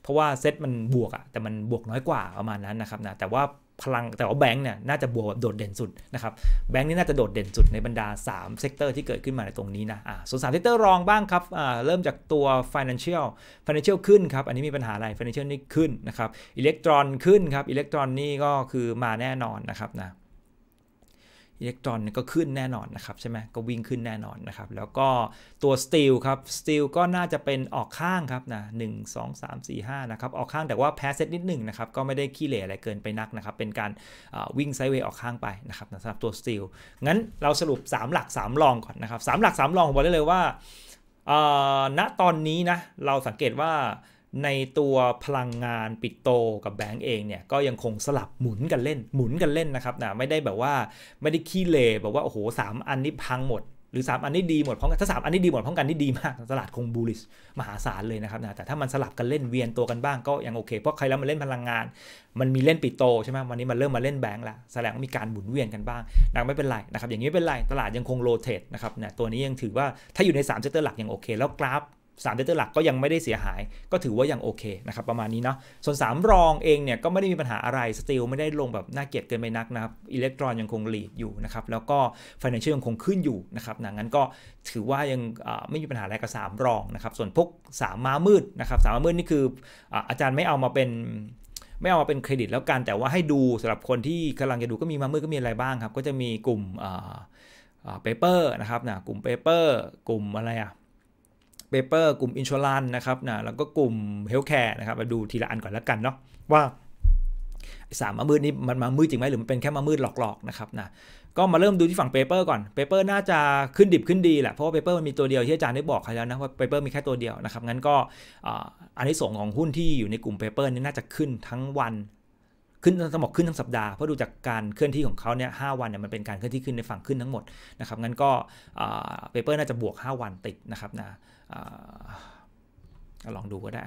เพราะว่าเซ็ตมันบวกอะแต่มันบวกน้อยกว่าประมาณนั้นนะครับนะแต่ว่าพลังแต่ว่าแบงค์เนี่ยน่าจะบวกแบบโดดเด่นสุดนะครับแบงค์นี่น่าจะโดดเด่นสุดในบรรดา 3 เซกเตอร์ที่เกิดขึ้นมาในตรงนี้นะอ่าส่วนสามเซกเตอร์รองบ้างครับอ่าเริ่มจากตัว financial financial ขึ้นครับ อันนี้มีปัญหาอะไร financial นี่ขึ้นนะครับอิเล็กตรอนขึ้นครับอิเล็กตรอนนี่ก็คือมาแน่นอนนะครับนะอิเล็กตรอนก็ขึ้นแน่นอนนะครับใช่ไหมก็วิ่งขึ้นแน่นอนนะครับแล้วก็ตัวสตีลครับสตีลก็น่าจะเป็นออกข้างครับนะหนึ่งสองสามสี่ห้านะครับ ออกข้างแต่ว่าแพ้เซตนิดหนึ่งนะครับก็ไม่ได้ขี้เหร่อะไรเกินไปนักนะครับเป็นการวิ่งไซเวย์ออกข้างไปนะครับสำหรับตัวสตีลงั้นเราสรุป 3 หลัก3รองก่อนนะครับสหลัก3รองผมบอกได้เลยว่าณตอนนี้นะเราสังเกตว่าในตัวพลังงานปิดโตกับแบงก์เองเนี่ยก็ยังคงสลับหมุนกันเล่นหมุนกันเล่นนะครับนะไม่ได้แบบว่าไม่ได้ขี้เลแบบว่าโอ้โหสามอันนี้พังหมด หรือ 3 อันนี้ดีหมดพร้อมกันถ้าสมอันนี้ดีหมดพร้อมกันนี่ดีมากตลาดคงบูลิสมหาศาลเลยนะครับนะแต่ถ้ามันสลับกันเล่นเวียนตัวกันบ้างก็ยังโอเคเพราะใครแล้วมันเล่นพลังงาน มันมีเล่นปิดโตใช่ไหมวันนี้มันเริ่มมาเล่นแบงก์ละแสดงว่ามีการหมุนเวียนกันบ้างนัไม่เป็นไรนะครับอย่างนี้ไม่เป็นไรตลาดยังคงโรเตทนะครับนะตัวนี้ยังถือว่าถ้าอยู่ใน3เซกเตอร์หลักยังโอเคแล้วกราฟสามเดเตอร์หลักก็ยังไม่ได้เสียหาย ก็ถือว่ายังโอเคนะครับประมาณนี้เนาะส่วน 3 รองเองเนี่ยก็ไม่ได้มีปัญหาอะไรสติลไม่ได้ลงแบบน่าเกลียดเกินไปนักนะครับอิเล็กตรอนยังคงหลีดอยู่นะครับแล้วก็ฟินแลนเชียลยังคงขึ้นอยู่นะครับนะงั้นก็ถือว่ายังไม่มีปัญหาอะไรกับ3รองนะครับส่วนพวก3ม้ามืดนะครับสามม้ามืดนี่คืออาจารย์ไม่เอามาเป็นไม่เอามาเป็นเครดิตแล้วกันแต่ว่าให้ดูสำหรับคนที่กำลังจะดูก็มีมามืดก็มีอะไรบ้างครับก็จะมีกลุ่มเปเปอร์นะครับนะกลุ่มเปเปอร์กลุ่มอะไรอะเปเปอร์กลุ่มอินชอลันนะครับนะแล้วก็กลุ่มเฮลท์แคร์นะครับมาดูทีละอันก่อนแล้วกันเนาะว่าสามมามืดนี่มันมามืดจริงไหมหรือมันเป็นแค่มามืดหลอกๆนะครับนะก็มาเริ่มดูที่ฝั่งเปเปอร์ก่อนเปเปอร์น่าจะขึ้นดิบขึ้นดีแหละเพราะว่าเปเปอร์มันมีตัวเดียวที่อาจารย์ได้บอกใครแล้วนะว่าเปเปอร์มีแค่ตัวเดียวนะครับงั้นก็อันนี้ส่งของหุ้นที่อยู่ในกลุ่มเปเปอร์นี่น่าจะขึ้นทั้งวัน ขึ้นสมอกขึ้นทั้งสัปดาห์ เพราะดูจากการเคลื่อนที่ของเขาเนี่ยหวันเนี่ยมันเป็นการเคลื่อนที่ขึ้นในฝั่งขึ้นทั้งหมดนะครับงั้นก็เปเปอร์น่าจะบวก 5 วันติดนะครับนะลองดูก็ได้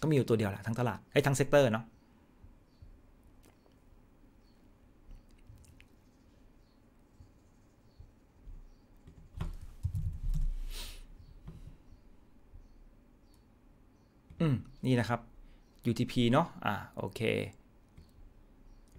ก็มีอยู่ตัวเดียวแหละทั้งตลาดไอ้ทั้งเซกเตอร์เนาะ อืม นี่นะครับ UTP เนาะ อ่าโอเค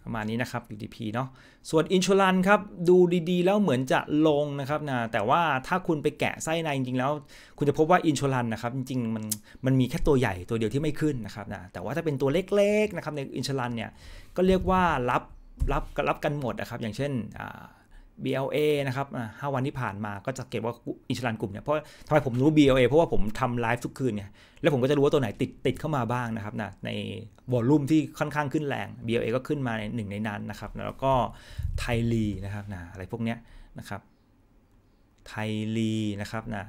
ประมาณนี้นะครับ UDP เนาะ ส่วนอินชูลันครับดูดีๆ แล้วเหมือนจะลงนะครับนะแต่ว่าถ้าคุณไปแกะไส้ในจริงๆแล้ว คุณจะพบว่าอินชูลันนะครับจริงๆมันมันมีแค่ตัวใหญ่ตัวเดียวที่ไม่ขึ้นนะครับนะแต่ว่าถ้าเป็นตัวเล็กๆนะครับในอินชูลันเนี่ยก็เรียกว่ารับรับรับกันหมดนะครับอย่างเช่นอ่า BLA นะครับห้าวันที่ผ่านมาก็จะเก็บว่าอินชลันกลุ่มเนี่ยเพราะทำไมผมรู้ BLA เพราะว่าผมทำไลฟ์ทุกคืนเนี่ยแล้วผมก็จะรู้ว่าตัวไหนติดติดเข้ามาบ้างนะครับนะในวอลลุ่มที่ค่อนข้างขึ้นแรง BLA ก็ขึ้นมาในหนึ่งในนั้นนะครับแล้วก็ไทลีนะครับนะอะไรพวกเนี้ยนะครับไทลีนะครับนะ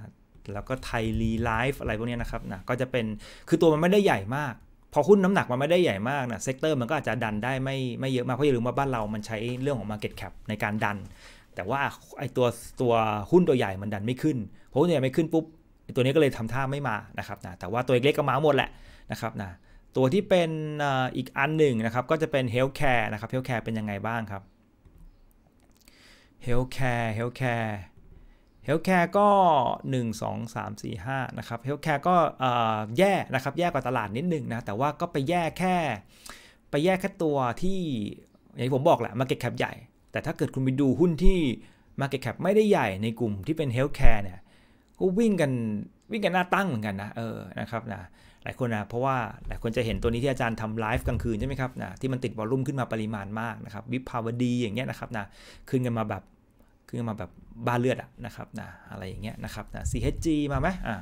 แล้วก็ไทลีไลฟ์อะไรพวกเนี้ยนะครับนะก็จะเป็นคือตัวมันไม่ได้ใหญ่มากพอหุ้นน้ำหนักมันไม่ได้ใหญ่มากนะเซกเตอร์มันก็อาจจะดันได้ไม่ไม่เยอะมากเพราะอย่าลืมว่าบ้านเรามันใช้เรื่องของ Market Cap ในการดันแต่ว่าไอตัวตัวหุ้นตัวใหญ่มันดันไม่ขึ้นเพราะหุ้นตัวใหญ่ไม่ขึ้นปุ๊บตัวนี้ก็เลยทำท่าไม่มานะครับนะแต่ว่าตัวเล็กก็มาหมดแหละนะครับนะตัวที่เป็นอีกอันหนึ่งนะครับก็จะเป็นเฮลท์แคร์นะครับเฮลท์แคร์เป็นยังไงบ้างครับเฮลท์แคร์เฮลท์แคร์เฮลท์แคร์ก็ 1 2 3 4 5นะครับเฮลท์แคร์ก็แย่นะครับแย่กว่าตลาดนิดนึงนะแต่ว่าก็ไปแย่แค่ไปแย่แค่ตัวที่ อย่างที่ผมบอกแหละมาเก็ตแคปใหญ่แต่ถ้าเกิดคุณไปดูหุ้นที่ Market Cap ไม่ได้ใหญ่ในกลุ่มที่เป็น Healthcare เนี่ยก็วิ่งกันวิ่งกันหน้าตั้งเหมือนกันนะเออนะครับนะหลายคนนะเพราะว่าหลายคนจะเห็นตัวนี้ที่อาจารย์ทำไลฟ์กลางคืนใช่ไหมครับนะที่มันติดวอลลุ่มขึ้นมาปริมาณมากนะครับวิภาวดีอย่างเงี้ยนะครับนะขึ้นกันมาแบบขึ้นกันมาแบบบ้าเลือดอะนะครับนะอะไรอย่างเงี้ยนะครับนะ CHG มาไหมอ่า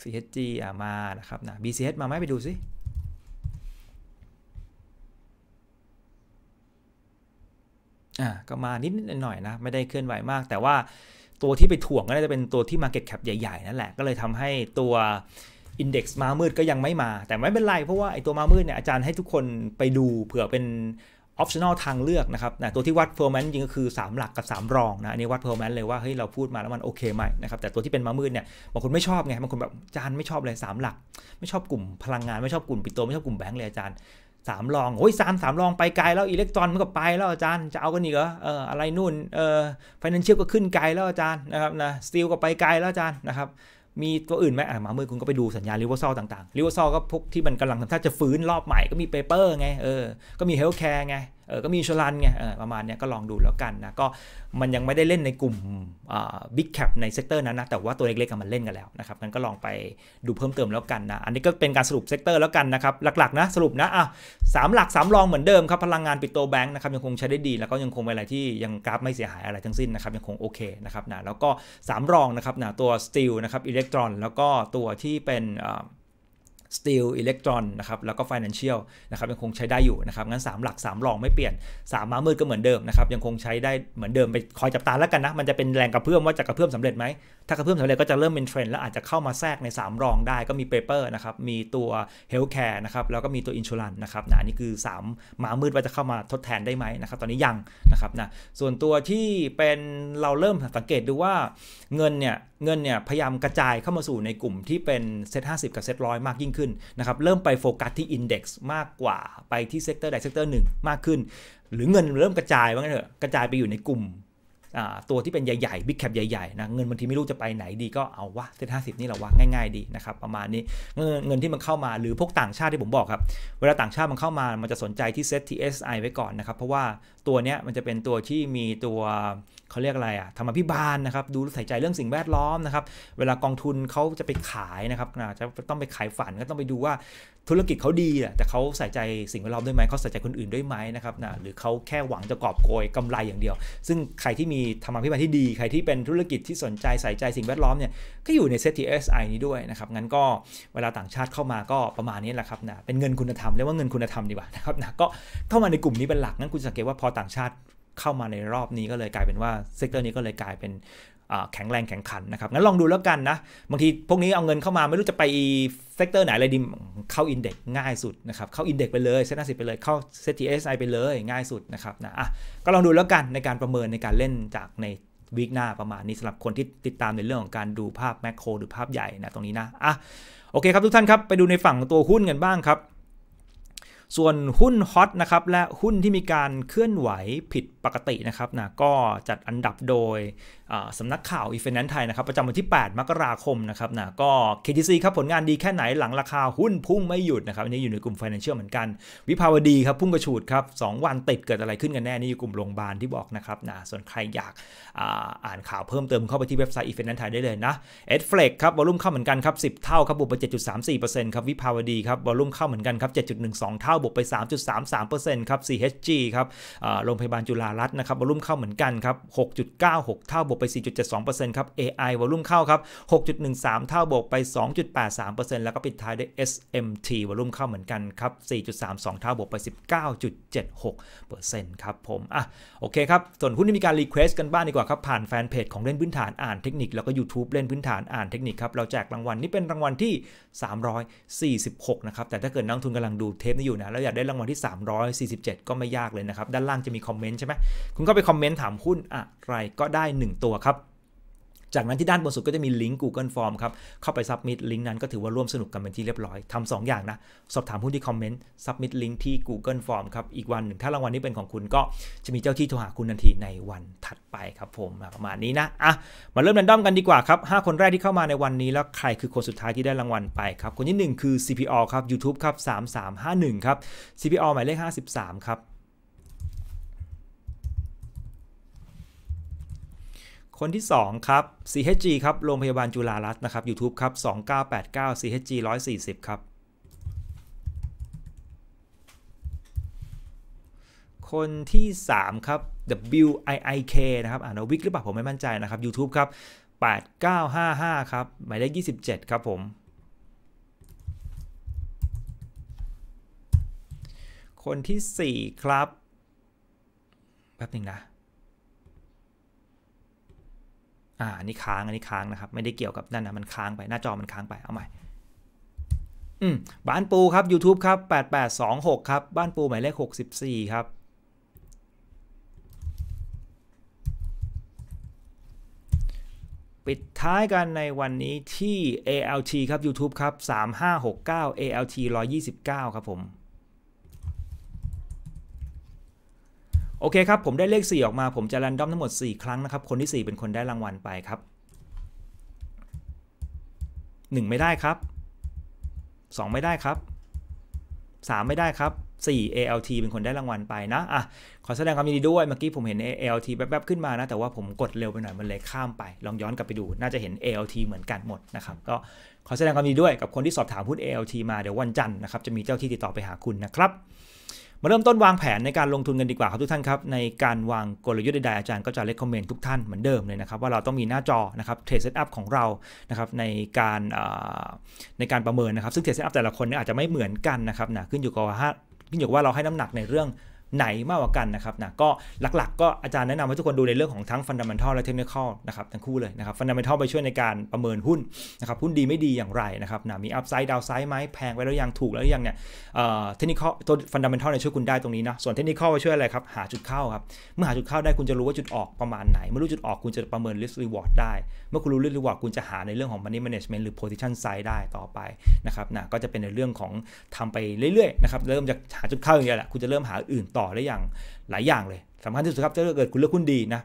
CHG อ่ามานะครับนะ BCH มาไหมไปดูสิอ่าก็มานิดหน่อยนะ ไม่ได้เคลื่อนไหวมาก แต่ว่าตัวที่ไปถ่วงก็น่าจะเป็นตัวที่ Market Cap ใหญ่ ๆ นั่นแหละ ก็เลยทำให้ตัวอินเด็มามืดก็ยังไม่มา แต่ไม่เป็นไร เพราะว่าไอ้ตัวมามืดเนี่ยอาจารย์ให้ทุกคนไปดูเผื่อเป็นออฟชั่นอลทางเลือกนะครับนะตัวที่วัดเพอร์แมนจริงก็คือ 3 หลักกับ 3 รองนะอันนี้วัดเพอร์แมนเลยว่าเฮ้ยเราพูดมาแล้วมันโอเคไหมนะครับแต่ตัวที่เป็นมามืดเนี่ยบางคนไม่ชอบไงบางคนแบบอาจารย์ไม่ชอบเลย3หลัก ไม่ชอบกลุ่มพลังงานไม่ชอบกลุ่มปิโตไม่ชอบกลุ่มแบงค์เลยอาจารย์สามลองโอ้ยสามสามลองไปไกลแล้วอิเล็กตรอนมันก็ไปแล้วอาจารย์ จะเอากันอีกเหรอเอออะไรนู่นเออฟินแลนเชียลก็ขึ้นไกลแล้วอาจารย์นะครับนะสตีลก็ไปไกลแล้วอาจารย์นะครับมีตัวอื่นไหมอ่ะมามือคุณก็ไปดูสัญญาลิเวอร์ซอลต่างๆลิเวอร์ซอลก็พวกที่มันกำลังทำท่าจะฟื้นรอบใหม่ก็มีเปเปอร์ไงเออก็มีเฮลท์แคร์ไงเออก็มีชลันไงประมาณนี้ก็ลองดูแล้วกันนะก็มันยังไม่ได้เล่นในกลุ่มบิ๊กแคปในเซกเตอร์ นั้นนะแต่ว่าตัวเล็กๆมันเล่นกันแล้วนะครับงั้นก็ลองไปดูเพิ่มเติมแล้วกันนะอันนี้ก็เป็นการสรุปเซกเตอร์แล้วกันนะครับหลักๆนะ สรุปนะอ่ะสามหลัก3รองเหมือนเดิมครับพลังงานปิโตแบงค์นะครับยังคงใช้ได้ดีแล้วก็ยังคงเป็นอะไรที่ยังกราฟไม่เสียหายอะไรทั้งสิ้นนะครับยังคงโอเคนะครับนะแล้วก็3รองนะครับนะตัวสตีลนะครับอิเล็กตรอน แล้วก็ตัวที่เป็นสตีลอิเล็กตรอนนะครับแล้วก็ฟินแลนเชียลนะครับยังคงใช้ได้อยู่นะครับงั้น 3 หลัก 3 รองไม่เปลี่ยน 3ม้ามืดก็เหมือนเดิมนะครับยังคงใช้ได้เหมือนเดิมไปคอยจับตาแล้วกันนะ มันจะเป็นแรงกระเพื่อมว่าจะกระเพื่อมสำเร็จไหมถ้ากระเพื่อมสำเร็จก็จะเริ่มเป็นเทรนด์แล้วอาจจะเข้ามาแทรกใน 3 รองได้ก็มีเปเปอร์นะครับ มีตัวเฮลท์แคร์นะครับ แล้วก็มีตัวอินชูลันนะครับนะนี่คือ3หมามืดว่าจะเข้ามาทดแทนได้ไหมนะครับตอนนี้ยังนะครับนะส่วนตัวที่เป็นเราเริ่มสังเกตดูว่าเงินเนี่ยเงินเนี่ยพยายามกระจายเข้ามาสู่ในกลุ่มที่เป็นเซ็ตห้กับเซ็ตร้อยมากยิ่งขึ้นนะครับเริ่มไปโฟกัสที่อินเด็กซ์มากกว่าไปที่เซกเตอร์ใดเซกเตอร์หนึ่งมากขึ้น หรือเงินเริ่มกระจายว่างั้นเถอะกระจายไปอยู่ในกลุ่มตัวที่เป็นใหญ่ๆ บิ๊กแคปใหญ่ๆ นะ เงินบางทีไม่รู้จะไปไหนดีก็เอาวะเซ็ตห้าสิบนี่แหละวะง่ายๆ ดีนะครับประมาณนี้เงินเงินที่มันเข้ามาหรือพวกต่างชาติที่ผมบอกครับ เวลาต่างชาติมันเข้ามามันจะสนใจที่เซ็ตเอสไว้ก่อนนะครับ เพราะว่าตัวเนี้ยมันจะเป็นตัวที่มีตัวเขาเรียกอะไรอะธรรมพิบาลนะครับ ดูใส่ใจเรื่องสิ่งแวดล้อมนะครับเวลากองทุนเขาจะไปขายนะครับจะต้องไปขายฝันก็ต้องไปดูว่าธุรกิจเขาดีแหละแต่เขาใส่ใจสิ่งแวดล้อมด้วยไหม เขาใส่ใจคนอื่นด้วยไหมนะครับนะหรือเขาแค่หวังจะกอบโกยกำไรอย่างเดียว ซึ่งใครที่มีธรรมะพิบาลที่ดีใครที่เป็นธุรกิจที่สนใจใส่ใจสิ่งแวดล้อมเนี่ยก็อยู่ในเซตทีเอสไอนี้ด้วยนะครับงั้นก็เวลาต่างชาติเข้ามาก็ประมาณนี้แหละครับนะเป็นเงินคุณธรรมเรียกว่าเงินคุณธรรมดีกว่านะครับนะก็เข้ามาในกลุ่มนี้เป็นหลักงั้นคุณสังเกตว่าพอต่างชาติเข้ามาในรอบนี้ก็เลยกลายเป็นว่าเซกเตอร์นี้ก็เลยกลายเป็นแข็งแรงแข็งขันนะครับ งั้นลองดูแล้วกันนะ บางทีพวกนี้เอาเงินเข้ามาไม่รู้จะไปเซกเตอร์ไหนเลยดิเข้าอินเด็กง่ายสุดนะครับเข้าอินเด็กไปเลยเซ็นรัลสิไปเลยเข้าเซ็ทีเอสไอไปเลยง่ายสุดนะครับนะอ่ะก็ลองดูแล้วกันในการประเมินในการเล่นจากในวีคหน้าประมาณนี้สำหรับคนที่ติดตามในเรื่องของการดูภาพแมคโครหรือภาพใหญ่นะตรงนี้นะอ่ะโอเคครับทุกท่านครับไปดูในฝั่งตัวหุ้นกันบ้างครับ ส่วนหุ้นฮอตนะครับและหุ้นที่มีการเคลื่อนไหวผิดปกตินะครับนะก็จัดอันดับโดยสำนักข่าวอีเฟนแนนไทยนะครับประจำวันที่ 8 มกราคมนะครับนะก็ KTC ครับผลงานดีแค่ไหนหลังราคาหุ้นพุ่งไม่หยุดนะครับอันนี้อยู่ในกลุ่ม Financial เหมือนกัน วิภาวดีครับพุ่งกระฉูดครับสวันติดเกิดอะไรขึ้นกันแน่นี่อยู่กลุ่มโรงพยาบาลที่บอกนะครับนะส่วนใครอยากออ่านข่าว เพิ่มเติมเข้าไปที่เว็บไซต์อีเฟนแนนไทยได้เลยนะเอ็ดเฟลกครับวอลุ่มเข้าเหมือนกันครับิบเท่าครับบวกไปนต์ครับวิภาวดีครับวอลุ่มเข้าเหมือนกันครับเท่าบวกไป3.33%ครับ CHG ครับโรงพยาบาลจุฬารัตน์นะครับวอลุ่มเข้าเหมือนกันครับ6.96เท่าบวกกไป 4.72%ครับ AI วอลุ่มเข้าครับ 6.13 เท่าบวกไป 2.83%แล้วก็ปิดท้ายด้วย SMT วอลุ่มเข้าเหมือนกันครับ 4.32 เท่าบวกไป 19.76%ครับผม อ่ะ โอเคครับ ส่วนหุ้นที่มีการรีเควสต์กันบ้างดีกว่าครับ ผ่านแฟนเพจของเล่นพื้นฐานอ่านเทคนิค แล้วก็ YouTube เล่นพื้นฐานอ่านเทคนิคครับ เราแจกรางวัลนี่เป็นรางวัลที่ 346 นะครับ แต่ถ้าเกิดนักทุนกำลังดูเทป นี้อยู่นะแล้วอยากได้รางวัลที่ 347 ก็ไม่ยากเลยนะครับ ด้านล่างจะมีคอมเมนต์ใช่ไหมคุณก็ไปคอมเมนต์ถามหุ้นอะไรก็ได้1ตัวัวครับ จากนั้นที่ด้านบนสุดก็จะมีลิงก์ Google Form ครับ เข้าไปสับมิดลิงก์นั้นก็ถือว่าร่วมสนุกกันเป็นที่เรียบร้อยทำสองอย่างนะ สอบถามหุ้นที่คอมเมนต์สับมิดลิงก์ที่ Google Form ครับ อีกวันหนึ่งถ้ารางวัลนี้เป็นของคุณก็จะมีเจ้าที่โทรหาคุณทันทีในวันถัดไปครับผมประมาณนี้นะ อ่ะ มาเริ่ม แรนดอมกันดีกว่าครับ 5 คนแรกที่เข้ามาในวันนี้ แล้วใครคือคนสุดท้ายที่ได้รางวัลไปครับ คนที่1คือ CPO ครับ YouTube ครับ3351ครับ CPO หมายเลข53 ครับคนที่ 2 ครับ CHG ครับ โรงพยาบาลจุฬารัตน์นะครับ YouTube ครับ 2989 CHG 140 ครับ คนที่ 3 ครับ WIIK นะครับ อ่านวิกหรือเปล่าผมไม่มั่นใจนะครับ YouTube ครับ 8955 ครับ หมายเลข27 ครับผม คนที่ 4 ครับ แป๊บนึงนะอ่าอันนี้ค้างอันนี้ค้างนะครับ ไม่ได้เกี่ยวกับนั่นนะมันค้างไปหน้าจอมันค้างไป เอาใหม่ อืม บ้านปูครับ YouTube ครับ 8826 ครับ บ้านปูหมายเลข64 ครับ ปิดท้ายกันในวันนี้ที่ ALT ครับ YouTube ครับ 3569 ALT 129 ครับผมโอเคครับ ผมได้เลข4ออกมา ผมจะรันดอมทั้งหมด4ครั้งนะครับ คนที่ 4 เป็นคนได้รางวัลไปครับ 1 ไม่ได้ครับ 2 ไม่ได้ครับ 3 ไม่ได้ครับ4 ALT เป็นคนได้รางวัลไปนะอ่ะขอแสดงความยินดีด้วย เมื่อกี้ผมเห็น ALT แป๊บๆ ขึ้นมานะ แต่ว่าผมกดเร็วไปหน่อย มันเลยข้ามไป ลองย้อนกลับไปดู น่าจะเห็น ALT เหมือนกันหมดนะครับ ก็ขอแสดงความยินดีด้วยกับคนที่สอบถามพูด ALT มาเดี๋ยววันจันทร์นะครับ จะมีเจ้าที่ติดต่อไปหาคุณนะครับมาเริ่มต้นวางแผนในการลงทุนกันดีกว่าครับทุกท่านครับ ในการวางกลยุทธ์ใดๆอาจารย์ก็จะเลคคอมเมนต์ทุกท่านเหมือนเดิมเลยนะครับ ว่าเราต้องมีหน้าจอนะครับเทรดเซตอัพของเรานะครับในการในการประเมินนะครับซึ่งเทรดเซตอัพแต่ละคนนี่อาจจะไม่เหมือนกันนะครับนะขึ้นอยู่กับว่าขึ้นอยู่กับว่าเราให้น้ำหนักในเรื่องไหนมากกว่ากันนะครับนะก็หลักๆก็อาจารย์แนะนำให้ทุกคนดูในเรื่องของทั้งฟันดัมเบลทัลและเทคนิคอลนะครับทั้งคู่เลยนะครับฟันดัมเบลทัลไปช่วยในการประเมินหุ้นนะครับหุ้นดีไม่ดีอย่างไรนะครับนะมีอัพไซด์ดาวไซด์ไหมแพงไปแล้วยังถูกแล้วยังเนี่ยเทคนิคอลตัวฟันดัมเบลทัลนช่วยคุณได้ตรงนี้นะ ส่วนเทคนิคอลช่วยอะไรครับ หาจุดเข้าครับ เมื่อหาจุดเข้าได้คุณจะรู้ว่าจุดออกประมาณไหนเมื่อรู้จุดออกคุณจะประเมินริสรีวอร์ดได้ เมื่อคุณรู้ริสรีวอร์ดคุณจะหาในเรื่องของ m หรือได้ต่อไปนะครับนะก็จะเป็นในเรื่องของทำไปเรื่อยๆนะครับเริ่มจากหาจุดเข้าอย่างเดียวแหละคุณจะเริ่มหาอื่นตต่อได้อย่างหลายอย่างเลยสำคัญที่สุดครับถ้าเกิดคุณเลือกหุ้นดีนะ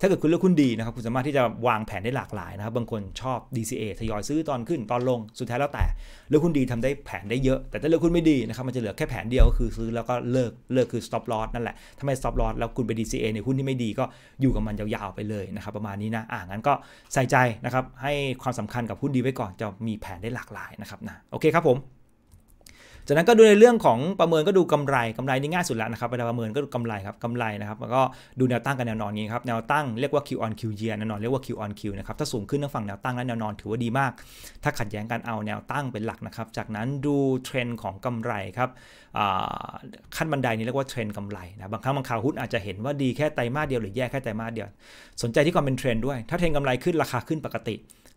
ถ้าเกิดคุณเลือกหุ้นดีนะครับคุณสามารถที่จะวางแผนได้หลากหลายนะครับบางคนชอบ DCA ทยอยซื้อตอนขึ้นตอนลงสุดท้ายแล้วแต่เลือกหุ้นดีทำได้แผนได้เยอะ แต่ถ้าเลือกหุ้นไม่ดีนะครับ มันจะเหลือแค่แผนเดียว ก็คือซื้อแล้วก็เลิกเลิกคือ stop loss นั่นแหละถ้าไม่ stop loss แล้วคุณไป DCA ในหุ้นที่ไม่ดีก็อยู่กับมันยาวๆไปเลยนะครับประมาณนี้นะอ่างั้นก็ใส่ใจนะครับให้ความสำคัญกับหุ้นดีไว้ก่อนจะมีแผนได้หลากหลายนะครับนะโอเคครับผมจากนั้นก็ดูในเรื่องของประเมินก็ดูกำไรกำไรนี่ง่ายสุดแล้วนะครับเวลาประเมินก็ดูกำไรครับกำไรนะครับแล้วก็ดูแนวตั้งกับแนวนอนนี้ครับแนวตั้งเรียกว่า Q on Q y ย a ยแนวนอนเรียกว่า Q on Q นะครับถ้าสูงขึ้นทั้งฝั่งแนวตั้งและแนวนอนถือว่าดีมาก ถ้าขัดแย้งกันเอาแนวตั้งเป็นหลักนะครับ จากนั้นดูเทรนด์ของกำไรครับขั้นบันไดนี้เรียกว่าเทรนด์กำไรนะบางครั้งบางคราวหุ้นอาจจะเห็นว่าดีแค่ไตรมาสเดียวหรือแย่แค่ไตรมาสเดียวสนใจที่ความเป็นเทรนด์ด้วย ถ้าเทรนด์กำไรขึ้นราคาขึ้นปกติ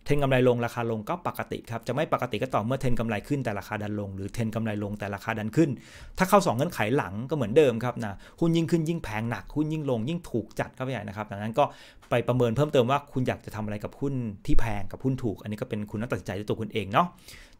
ทนกำไรลงราคาลงก็ปกติครับจะไม่ปกติก็ต่อเมื่อเทนกำไรขึ้นแต่ราคาดันลงหรือเทนกำไรลงแต่ราคาดันขึ้น ถ้าเข้า2เงื่อนไขหลังก็เหมือนเดิมครับนะหุ้นยิ่งขึ้นยิ่งแพงหนักหุ้นยิ่งลง ยิ่งถูกจัดเข้าไปใหญ่นะครับดังนั้นก็ไปประเมินเพิ่มเติมว่าคุณอยากจะทำอะไรกับหุ้นที่แพงกับหุ้นถูก อันนี้ก็เป็นคุณต้องตัดสินใจด้วยตัวคุณเองเนาะ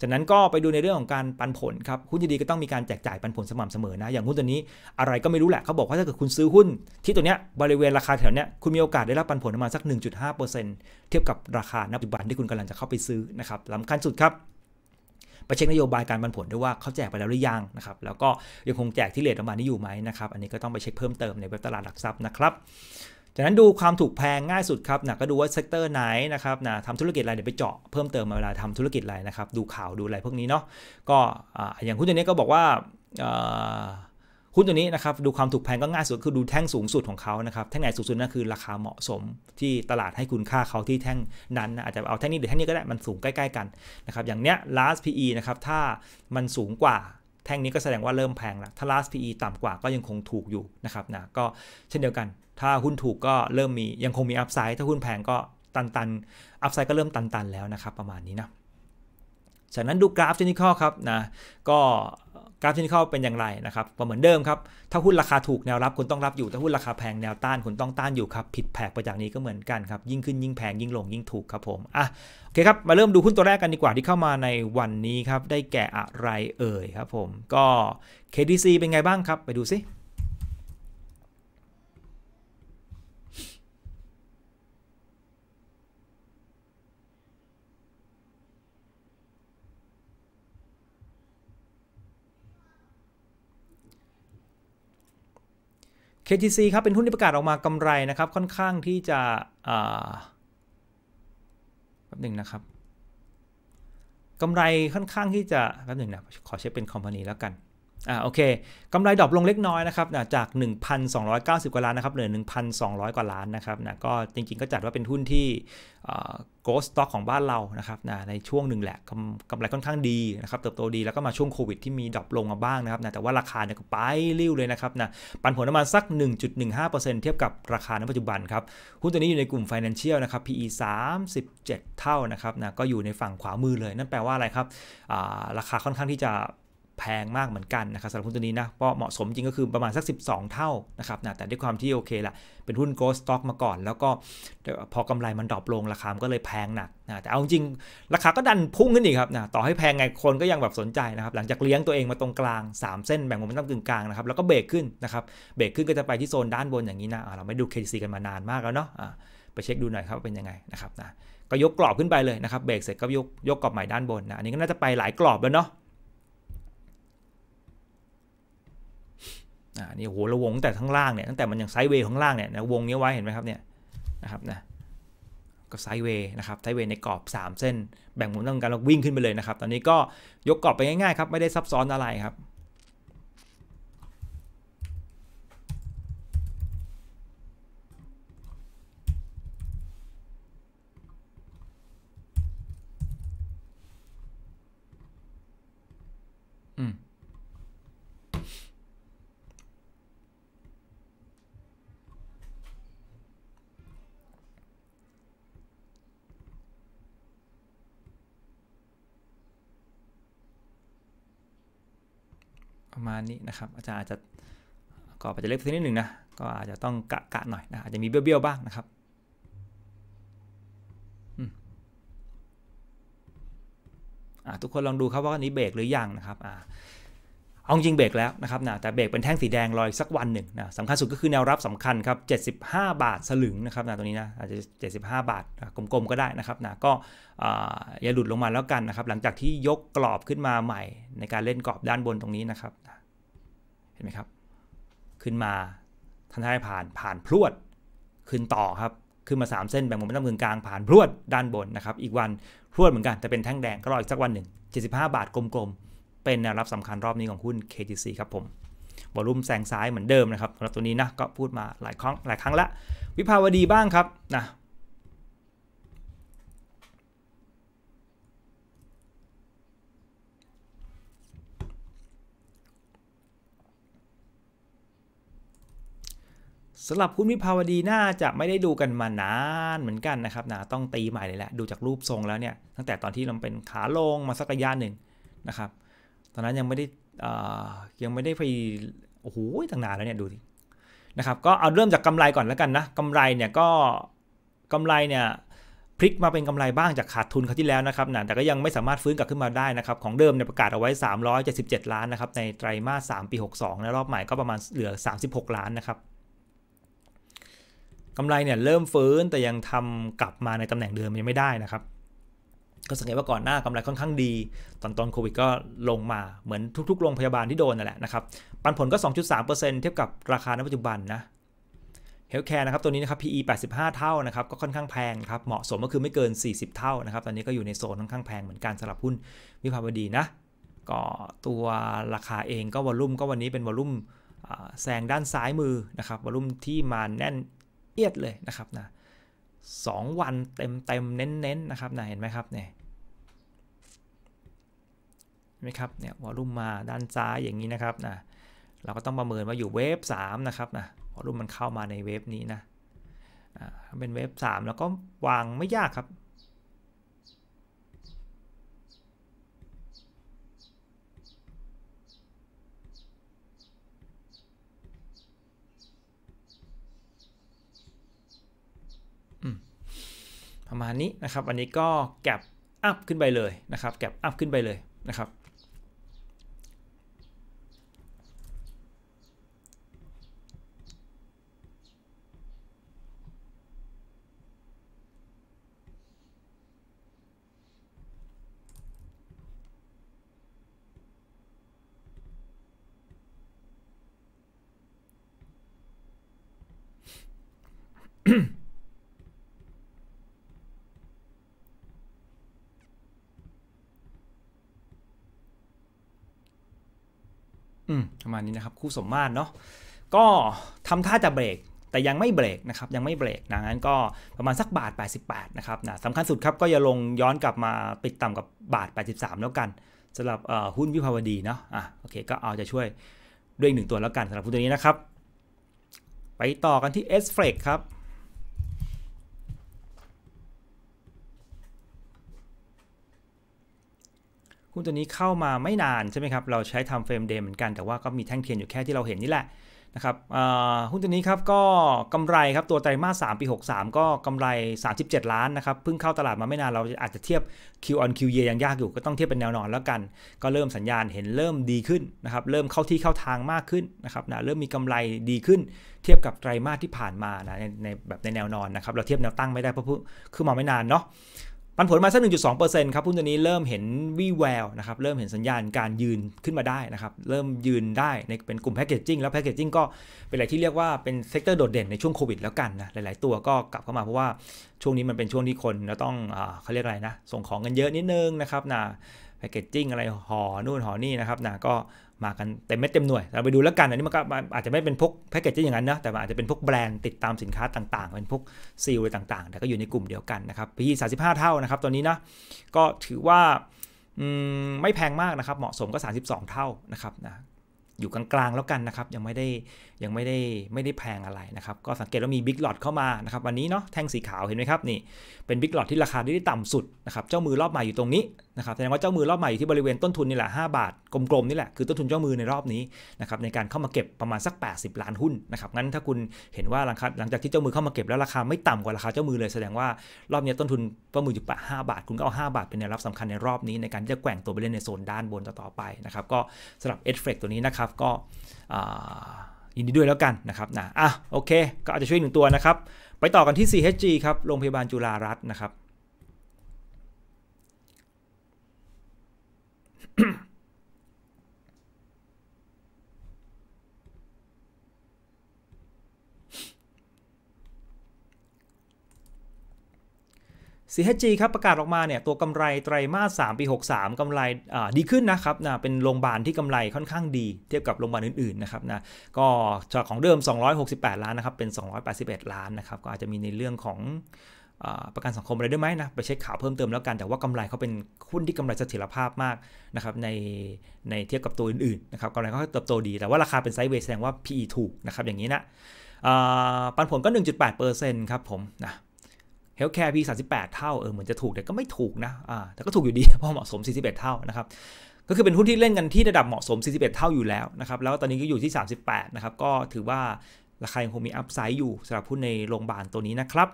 จากนั้นก็ไปดูในเรื่องของการปันผลครับหุ้นดีก็ต้องมีการแจกจ่ายปันผลสม่ำเสมอนะ อย่างหุ้นตัวนี้อะไรก็ไม่รู้แหละเขาบอกว่าถ้าเกิดคุณซื้อหุ้นที่ตัวเนี้ยบริเวณราคาแถวเนี้ยคุณมีโอกาสได้รับปันผลประมาณสัก 1.5%เทียบกับราคาณปัจจุบันที่คุณกำลังจะเข้าไปซื้อนะครับสำคัญสุดครับไปเช็คนโยบายการปันผลด้วยว่าเขาแจกไปแล้วหรือยังนะครับแล้วก็ยังคงแจกที่เลทประมาณนี้อยู่ไหมนะครับอันนี้ก็ต้องไปเช็คเพิ่มเติมในเว็บตลาดหลักทรัพย์นะครับจานั้นดูความถูกแพงง่ายสุดครับนะก็ดูว่าเซกเตอร์ไหนนะครับนะทำธุรกิจอะไร เดี๋ยวไปเจาะเพิ่มเติมมาเวลาทำธุรกิจอะไรนะครับ ดูข่าวดูอะไรพวกนี้เนาะ ก็อย่างหุ้นตัวนี้ก็บอกว่าหุ้นตัวนี้นะครับ ดูความถูกแพงก็ง่ายสุด คือดูแท่งสูงสุดของเขานะครับแท่งไหนสูงสุดนั่นคือราคาเหมาะสมที่ตลาดให้คุณค่าเขาที่แท่งนั้นนะ อาจจะเอาแท่งนี้หรือแท่งนี้ก็ได้ มันสูงใกล้ๆกันนะครับ อย่างเนี้ย last PE นะครับถ้ามันสูงกว่าแท่งนี้ก็แสดงว่าเริ่มแพงแล้ว ถ้า last PE ต่ำกว่าก็ยังคงถูกอยู่นะครับนะก็เช่นเดียวกันถ้าหุ้นถูกก็เริ่มมียังคงมีอัพไซด์ถ้าหุ้นแพงก็ตันตันอัพไซด์ก็เริ่มตันตันแล้วนะครับประมาณนี้นะจากนั้นดูกราฟเทคนิคครับนะก็กราฟเีคนิอเป็นอย่างไรนะครับเหมือนเดิมครับถ้าหุ้นราคาถูกแนวรับคุณต้องรับอยู่ถ้าหุ้นราคาแพงแนวต้านคุณต้องต้านอยู่ครับผิดแผกไปจากนี้ก็เหมือนกันครับยิ่งขึ้นยิ่งแพงยิ่งลงยิ่งถูกครับผมอ่ะโอเคครับมาเริ่มดูหุ้นตัวแรกกันดีกว่าที่เข้ามาในวันนี้ครับได้แก่อะไรเอ่ยครับผมก็ KDC เป็นไงบ้างครับไปดูซิ KTC ครับ เป็น หุ้น ที่ ประกาศออกมากำไร นะครับ ค่อน ข้าง ที่ จะแป๊บหนึ่งนะครับ กำไรค่อนข้างที่จะ แป๊บหนึ่งนะ ขอ เช็คเป็นคอมพานีแล้วกันอ่าโอเคกำไรดรอปลงเล็กน้อยนะครับนะจาก 1,290 กว่าล้านนะครับเหลือ1,200 กว่าล้านนะครับนะก็จริงๆ ก็จัดว่าเป็นหุ้นที่โกลด์สต็อกของบ้านเรานะครับนะในช่วงหนึ่งแหละกำกำไรค่อนข้างดีนะครับเติบโตดีแล้วก็มาช่วงโควิดที่มีดรอปลงมาบ้างนะครับนะแต่ว่าราคาเนี่ยก็ไปริ้วเลยนะครับนะปันผลประมาณสัก 1.15%เทียบกับราคาในปัจจุบันครับ หุ้นตัวนี้อยู่ในกลุ่ม Financial นะครับ PE 37เท่านะครับนะก็อยู่ในฝั่งขวามือเลย นั่นแปลว่าอะไรครับราคาค่อนข้างที่จะแพงมากเหมือนกันนะครับสำหรับหุ้นตัวนี้นะเพราะเหมาะสมจริงก็คือประมาณสัก 12 เท่านะครับนะแต่ด้วยความที่โอเคแหละเป็นหุ้นโกลด์สต็อกมาก่อน แล้วก็พอกำไรมันดรอปลงราคาก็เลยแพงหนักนะแต่เอาจริง ราคาก็ดันพุ่งขึ้นอีกครับนะต่อให้แพงไงคนก็ยังแบบสนใจนะครับหลังจากเลี้ยงตัวเองมาตรงกลาง 3 เส้นแบ่งมันตังกึ่งกลางนะครับแล้วก็เบรกขึ้นนะครับเบรกขึ้นก็จะไปที่โซนด้านบนอย่างนี้นะเราไม่ดู KC กันมานานมากแล้วเนาะไปเช็คดูหน่อยครับเป็นยังไงนะครับนะก็ยกกรอบขึ้นไปเลยนะครับเบรกเสร็จก็ยกยกกรอบใหม่ด้านบนนะอันนี้ก็น่าจะไปหลายกรอบแล้วเนาะอ่า นี่ โหระวงแต่ ข้างล่าง เนี่ย ตั้งแต่ มันยังไซด์เวย์ ข้างล่าง เนี่ย นะ วงนี้ไว้ เห็นไหมครับ เนี่ย นะครับ นะก็ไซด์เวย์ นะครับ ไซด์เวย์ ใน กรอบ 3 เส้น แบ่งหมุนต้องการวิ่ง ขึ้นไปเลย นะครับ ตอนนี้ก็ ยก กรอบไปง่ายๆครับ ไม่ได้ซับซ้อนอะไร ครับประมาณนี้นะครับ อาจารย์อาจจะก็อาจจะเล็กไปนิดหนึ่งนะ ก็อาจจะต้องกะกะหน่อยนะ อาจจะมีเบี้ยวๆบ้างนะครับทุกคนลองดูครับว่าอันนี้เบรกหรือยังนะครับเอาจริงเบรกแล้วนะครับนะแต่เบรกเป็นแท่งสีแดงลอยสักวันหนึ่งนะสำคัญสุดก็คือแนวรับสำคัญครับ 75 บาทสลึงนะครับนะตรงนี้นะอาจจะ 75 บาทกลมๆก็ได้นะครับนะก็อย่าหลุดลงมาแล้วกันนะครับหลังจากที่ยกกรอบขึ้นมาใหม่ในการเล่นกรอบด้านบนตรงนี้นะครับเห็นไหมครับขึ้นมาทันทายผ่านผ่านพรวดขึ้นต่อครับขึ้นมา3เส้นแบ่งมุมน้นเงินกลางผ่านพรวดด้านบนนะครับอีกวันพรวดเหมือนกัน แต่เป็นแท่งแดง ก็รออีกสักวันหนึ่ง75 บาทกลมๆเป็นแนวรับสำคัญรอบนี้ของหุ้น KGC ครับผมบอลุ่มแซงซ้ายเหมือนเดิมนะครับสำหรับตัวนี้นะก็พูดมาหลายครั้งหลายครั้งละ วิภาวดีบ้างครับนะสำหรับหุ้นวิภาวดีน่าจะไม่ได้ดูกันมานาน เหมือนกันนะครับนะต้องตีใหม่เลยแหละ ดูจากรูปทรงแล้วเนี่ย ตั้งแต่ตอนที่เราเป็นขาลงมาสักระยะหนึ่งนะครับอนนั้นยังไม่ได้ยังไม่ได้ไปโอ้โหตั้งนานแล้วเนี่ยดูสินะครับ ก็เอาเริ่มจากกำไรก่อนแล้วกันนะกำไรเนี่ยก็กำไรเนี่ยพลิกมาเป็นกำไรบ้างจากขาดทุนครั้งที่แล้วนะครับนะแต่ก็ยังไม่สามารถฟื้นกลับขึ้นมาได้นะครับ ของเดิมเนี่ยประกาศเอาไว้377ล้านนะครับ ในไตรมาส3ปี 62นะรอบใหม่ก็ประมาณเหลือ 36 ล้านนะครับกำไรเนี่ยเริ่มฟื้นแต่ยังทำกลับมาในตำแหน่งเดิมยังไม่ได้นะครับก็สังเกตว่าก่อนหน้ากำไรค่อนข้างดี ตอนตอนโควิดก็ลงมาเหมือนทุกๆโรงพยาบาลที่โดนนั่นแหละนะครับ ปันผลก็ 2.3%เทียบกับราคาณปัจจุบันนะเฮลท์แคร์นะครับตัวนี้นะครับ PE 85 เท่านะครับ ก็ค่อนข้างแพงครับเหมาะสมก็คือไม่เกิน 40 เท่านะครับตอนนี้ก็อยู่ในโซนค่อนข้างแพงเหมือนกันสำหรับหุ้นวิภาวดีนะก็ตัวราคาเองก็วอลุ่มก็วันนี้เป็นวอลุ่มแซงด้านซ้ายมือนะครับวอลุ่มที่มาแน่นเอียดเลยนะครับนะ2 วันเต็มเต็มเน้นๆนนะครับนะเห็นไหมครับเนี่ยไหมครับเนี่ยวอลุ่มมาด้านซ้ายอย่างนี้นะครับนะเราก็ต้องประเมินว่า อยู่เวฟ3นะครับนะวอลุ่มมันเข้ามาในเวฟนี้นะ เป็นเวฟ3แล้วก็วางไม่ยากครับประมาณนี้นะครับ อันนี้ก็แก็บอัพขึ้นไปเลยนะครับ แก็บอัพขึ้นไปเลยนะครับอืมประมาณนี้นะครับคู่สมมาตรเนาะก็ทำท่าจะเบรกแต่ยังไม่เบรกนะครับยังไม่เบรกนะงั้นก็ประมาณสักบาท88นะครับนะสำคัญสุดครับก็อย่าลงย้อนกลับมาปิดต่ำกับบาท 83 แล้วกันสำหรับหุ้นวิภาวดีเนาะอ่ะโอเค ก็เอาจะช่วยด้วยอีกหนึ่งตัวแล้วกันสำหรับหุ้นตัวนี้นะครับไปต่อกันที่ S f l e x ครับหุ้นตัวนี้เข้ามาไม่นานใช่ไหมครับ เราใช้ทำเฟรมเดย์เหมือนกัน แต่ว่าก็มีแท่งเทียนอยู่แค่ที่เราเห็นนี่แหละนะครับหุ้นตัวนี้ครับก็กำไรครับ ตัวไตรมาส3ปี 63 ก็กำไร 37 ล้านนะครับ เพิ่งเข้าตลาดมาไม่นาน เราอาจจะเทียบ Q on Q year ยังยากอยู่ ก็ต้องเทียบเป็นแนวนอนแล้วกัน ก็เริ่มสัญญาณเห็นเริ่มดีขึ้นนะครับ เริ่มเข้าที่เข้าทางมากขึ้นนะครับนะเริ่มมีกำไรดีขึ้น เทียบกับไตรมาสที่ผ่านมานะในในแบบในแนวนอนนะครับ เราเทียบแนวตั้งไม่ได้เพราะเพิ่งขึ้นมาไม่นานเนาะปันผลมาสัก 1.2%ครับหุ้นตัวนี้เริ่มเห็นวีแววนะครับเริ่มเห็นสัญญาณการยืนขึ้นมาได้นะครับเริ่มยืนได้ในเป็นกลุ่มแพคเกจจิ้งแล้วแพคเกจจิ้งก็เป็นอะไรที่เรียกว่าเป็นเซกเตอร์โดดเด่นในช่วงโควิดแล้วกันนะหลายๆ ตัวก็กลับเข้ามาเพราะว่าช่วงนี้มันเป็นช่วงที่คนเราต้องเขาเรียกอะไรนะ ส่งของกันเยอะนิดนึงนะครับนะแพคเกจจิ้งอะไรห่อนู่นห่อนี่นะครับนะก็มากันเต็มเม็ดเต็มหน่วย เราไปดูแล้วกันอันนี้มันก็อาจจะไม่เป็นพวกแพ็กเกจอย่างนั้นนะแต่มันอาจจะเป็นพวกแบรนด์ติดตามสินค้าต่างๆ เป็นพวกซีลอะไรต่างๆ แต่ก็อยู่ในกลุ่มเดียวกันนะครับบห้าเท่านะครับตอนนี้นะ ก็ถือว่าไม่แพงมากนะครับเหมาะสมก็32 เท่านะครับนะอยู่กลางๆแล้วกันนะครับยังไม่ได้ยังไม่ได้ไม่ได้แพงอะไรนะครับ ก็สังเกตว่า มีบิ๊กหลอดเข้ามานะครับวันนี้เนาะแท่งสีขาว เห็นไหมครับนี่เป็นบิ๊กหลอดที่ราคาที่ต่ำสุดนะครับเจ้ามือรอบใหม่อยู่ตรงนี้นะครับแสดงว่าเจ้ามือรอบใหม่อยู่ที่บริเวณต้นทุนนี่แหละ5บาท กลมๆนี่แหละคือต้นทุนเจ้ามือในรอบนี้นะครับในการเข้ามาเก็บประมาณสัก 80 ล้านหุ้นนะครับงั้นถ้าคุณเห็นว่าหลังหลังจากที่เจ้ามือเข้ามาเก็บแล้วราคาไม่ต่ำกว่าราคาเจ้ามือเลยแสดงว่ารอบนี้ต้นทุนเจ้ามืออยู่ห้าบาทคุณก็เอา5บาทเป็นแนวรับสำคัญในรอบนี้ในการที่จะแกว่งตัวไปเล่นในโซนด้านบนต่อๆไปนะครับก็สำหรับเอ f เฟกตัวนี้นะครับก็ยินดีด้วยแล้วกันนะครับนะอ่ะโอเค ก็อาจจะช่วยหนึ่งตัวนะครับ ไปต่อกันที่ CHG ครับ โรงพยาบาลจุฬารัตน์นะครับ CHG ครับประกาศออกมาเนี่ยตัวกำไรไตรมาส3ปี 63กำไรดีขึ้นนะครับนะเป็นโรงพยาบาลที่กำไรค่อนข้างดี เทียบกับโรงพยาบาลอื่นๆนะครับนะก็จากของเดิม268 ล้านนะครับเป็น 281 ล้านนะครับก็อาจจะมีในเรื่องของประกันสังคมอะไรด้วยไหมนะไปเช็คข่าวเพิ่มเติมแล้วกัน แต่ว่ากำไรเขาเป็นหุ้นที่กำไรเสถียรภาพมากนะครับในในเทียบกับตัวอื่นๆนะครับกำไรเขาเติบโตดีแต่ว่าราคาเป็นไซด์เวย์แสดงว่า PE ถูกนะครับอย่างนี้นะปันผลก็ 1.8%ครับผมนะฮลท์แคร์ P 38เท่า เออเหมือนจะถูกแต่ก็ไม่ถูกนะ อ่าแต่ก็ถูกอยู่ดีเพราะเหมาะสม 41 เท่านะครับ ก็คือเป็นหุ้นที่เล่นกันที่ระดับเหมาะสม 41 เท่าอยู่แล้วนะครับ แล้วตอนนี้ก็อยู่ที่ 38 นะครับ ก็ถือว่าราคายังคงมีอัพไซด์อยู่สำหรับหุ้นในโรงพยาบาลตัวนี้นะครับ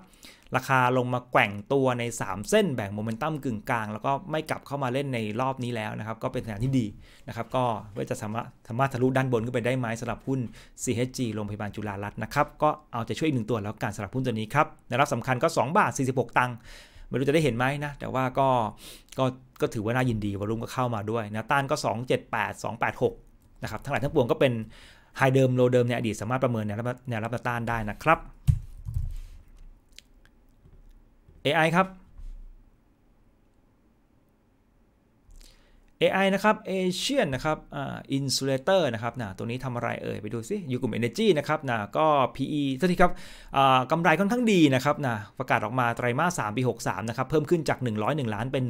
ราคาลงมาแกว่งตัวใน 3 เส้นแบ่งโมเมนตัมกึ่งกลาง แล้วก็ไม่กลับเข้ามาเล่นในรอบนี้แล้วนะครับ ก็เป็นสัญญาณที่ดีนะครับ ก็เพื่อจะสามารถสามารถทะลุด้านบนขึ้นไปได้ไหมสำหรับหุ้น CHG โรงพยาบาลจุฬารัตน์นะครับ ก็เอาใจช่วยอีกหนึ่งตัวแล้วการสำหรับหุ้นตัวนี้ครับแนวรับสำคัญก็ 2 บาท 46 ตังค์ไม่รู้จะได้เห็นไหมนะแต่ว่าก็ก็ก็ถือว่าน่ายินดีวอลุ่มก็เข้ามาด้วยนะต้านก็ 278 286นะครับทั้งหลายทั้งปวงก็เป็นไฮเดิมโลเดิมในอดีตสามารถประเมินแนวรับแนวรับต้านได้นะครับ AI ครับ AI นะครับ เอเชียนนะครับ อ่า อินซูเลเตอร์นะครับนะตัวนี้ทำอะไรเอ่ย ไปดูซิอยู่กลุ่ม Energy นะครับนะก็ PE สักทีครับอ่ากำไรค่อนข้างดีนะครับนะประกาศออกมาไตรมาส3ปี 63 นะครับ เพิ่มขึ้นจาก 101 ล้านเป็น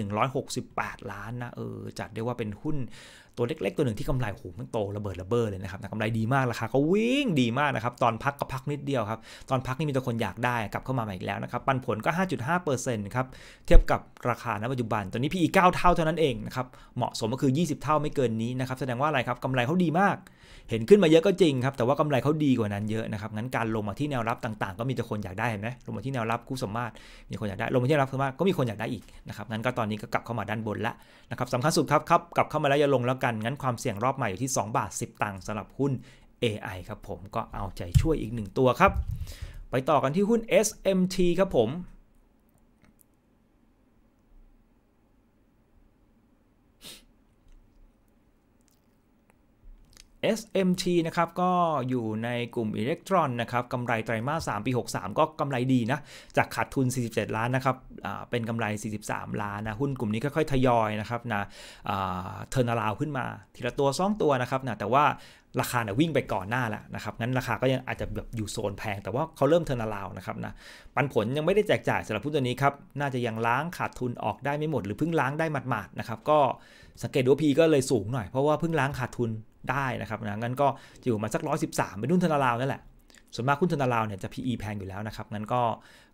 168 ล้านนะเออจัดได้ว่าเป็นหุ้นตัวเล็กๆตัวหนึ่งที่กำไรโหมันโตระเบิดระเบ้อเลยนะครับกำไรดีมากราคาก็วิ่งดีมากนะครับตอนพักก็พักนิดเดียวครับตอนพักนี่มีแต่คนอยากได้กลับเข้ามาใหม่อีกแล้วนะครับปันผลก็ 5.5%ครับเทียบกับราคาณปัจจุบันตอนนี้ PE 9เท่าเท่านั้นเองนะครับเหมาะสมก็คือ 20 เท่าไม่เกินนี้นะครับแสดงว่าอะไรครับกำไรเขาดีมาก เห็นขึ้นมาเยอะก็จริงครับแต่ว่ากำไรเขาดีกว่านั้นเยอะนะครับงั้นการลงมาที่แนวรับต่างๆ ก็มีแต่คนอยากได้เห็นไหมลงมาที่แนวรับคู่สมมาตรมีคนอยากได้ ลงมาที่แนวรับสมมาตรก็มีคนอยากได้อีกนะครับงั้นก็ตอนนี้ก็กลับเข้ามาด้านบนละนะครับสำคัญสุดครับครับกลับเข้ามาแล้วอย่าลงแล้วันงั้นความเสี่ยงรอบใหม่อยู่ที่2บาท10ตังค์สำหรับหุ้น AI ครับผมก็เอาใจช่วยอีกหนึ่งตัวครับ ไปต่อกันที่หุ้น SMT ครับผม SMT นะครับก็อยู่ในกลุ่มอิเล็กตรอนนะครับกำไรไตรมาส3ปี 63 ก็กำไรดีนะจากขาดทุน 47 ล้านนะครับเป็นกำไร 43 ล้านนะ หุ้นกลุ่มนี้ค่อยๆทยอยนะครับนะเทอร์นาลาวขึ้นมา ทีละตัว 2 ตัวนะครับนะ แต่ว่าราคาเนี่ยวิ่งไปก่อนหน้าแล้วนะครับงั้นราคาก็ยังอาจจะแบบอยู่โซนแพง แต่ว่าเขาเริ่มเทอร์นาลาวนะครับนะปันผลยังไม่ได้แจกจ่ายสำหรับผู้ตัวนี้ครับน่าจะยังล้างขาดทุนออกได้ไม่หมดหรือเพิ่งล้างได้หมาดๆนะครับก็สังเกตดูพีก็เลยสูงหน่อยเพราะว่าเพิ่งล้างขาดทุนได้นะครับนะงั้นก็อยู่มาสักร้อยสิบสามเป็นหุ้นธนาลาวนั่นแหละ ส่วนมากหุ้นธนาลาวเนี่ยจะ PE แพงอยู่แล้วนะครับ งั้นก็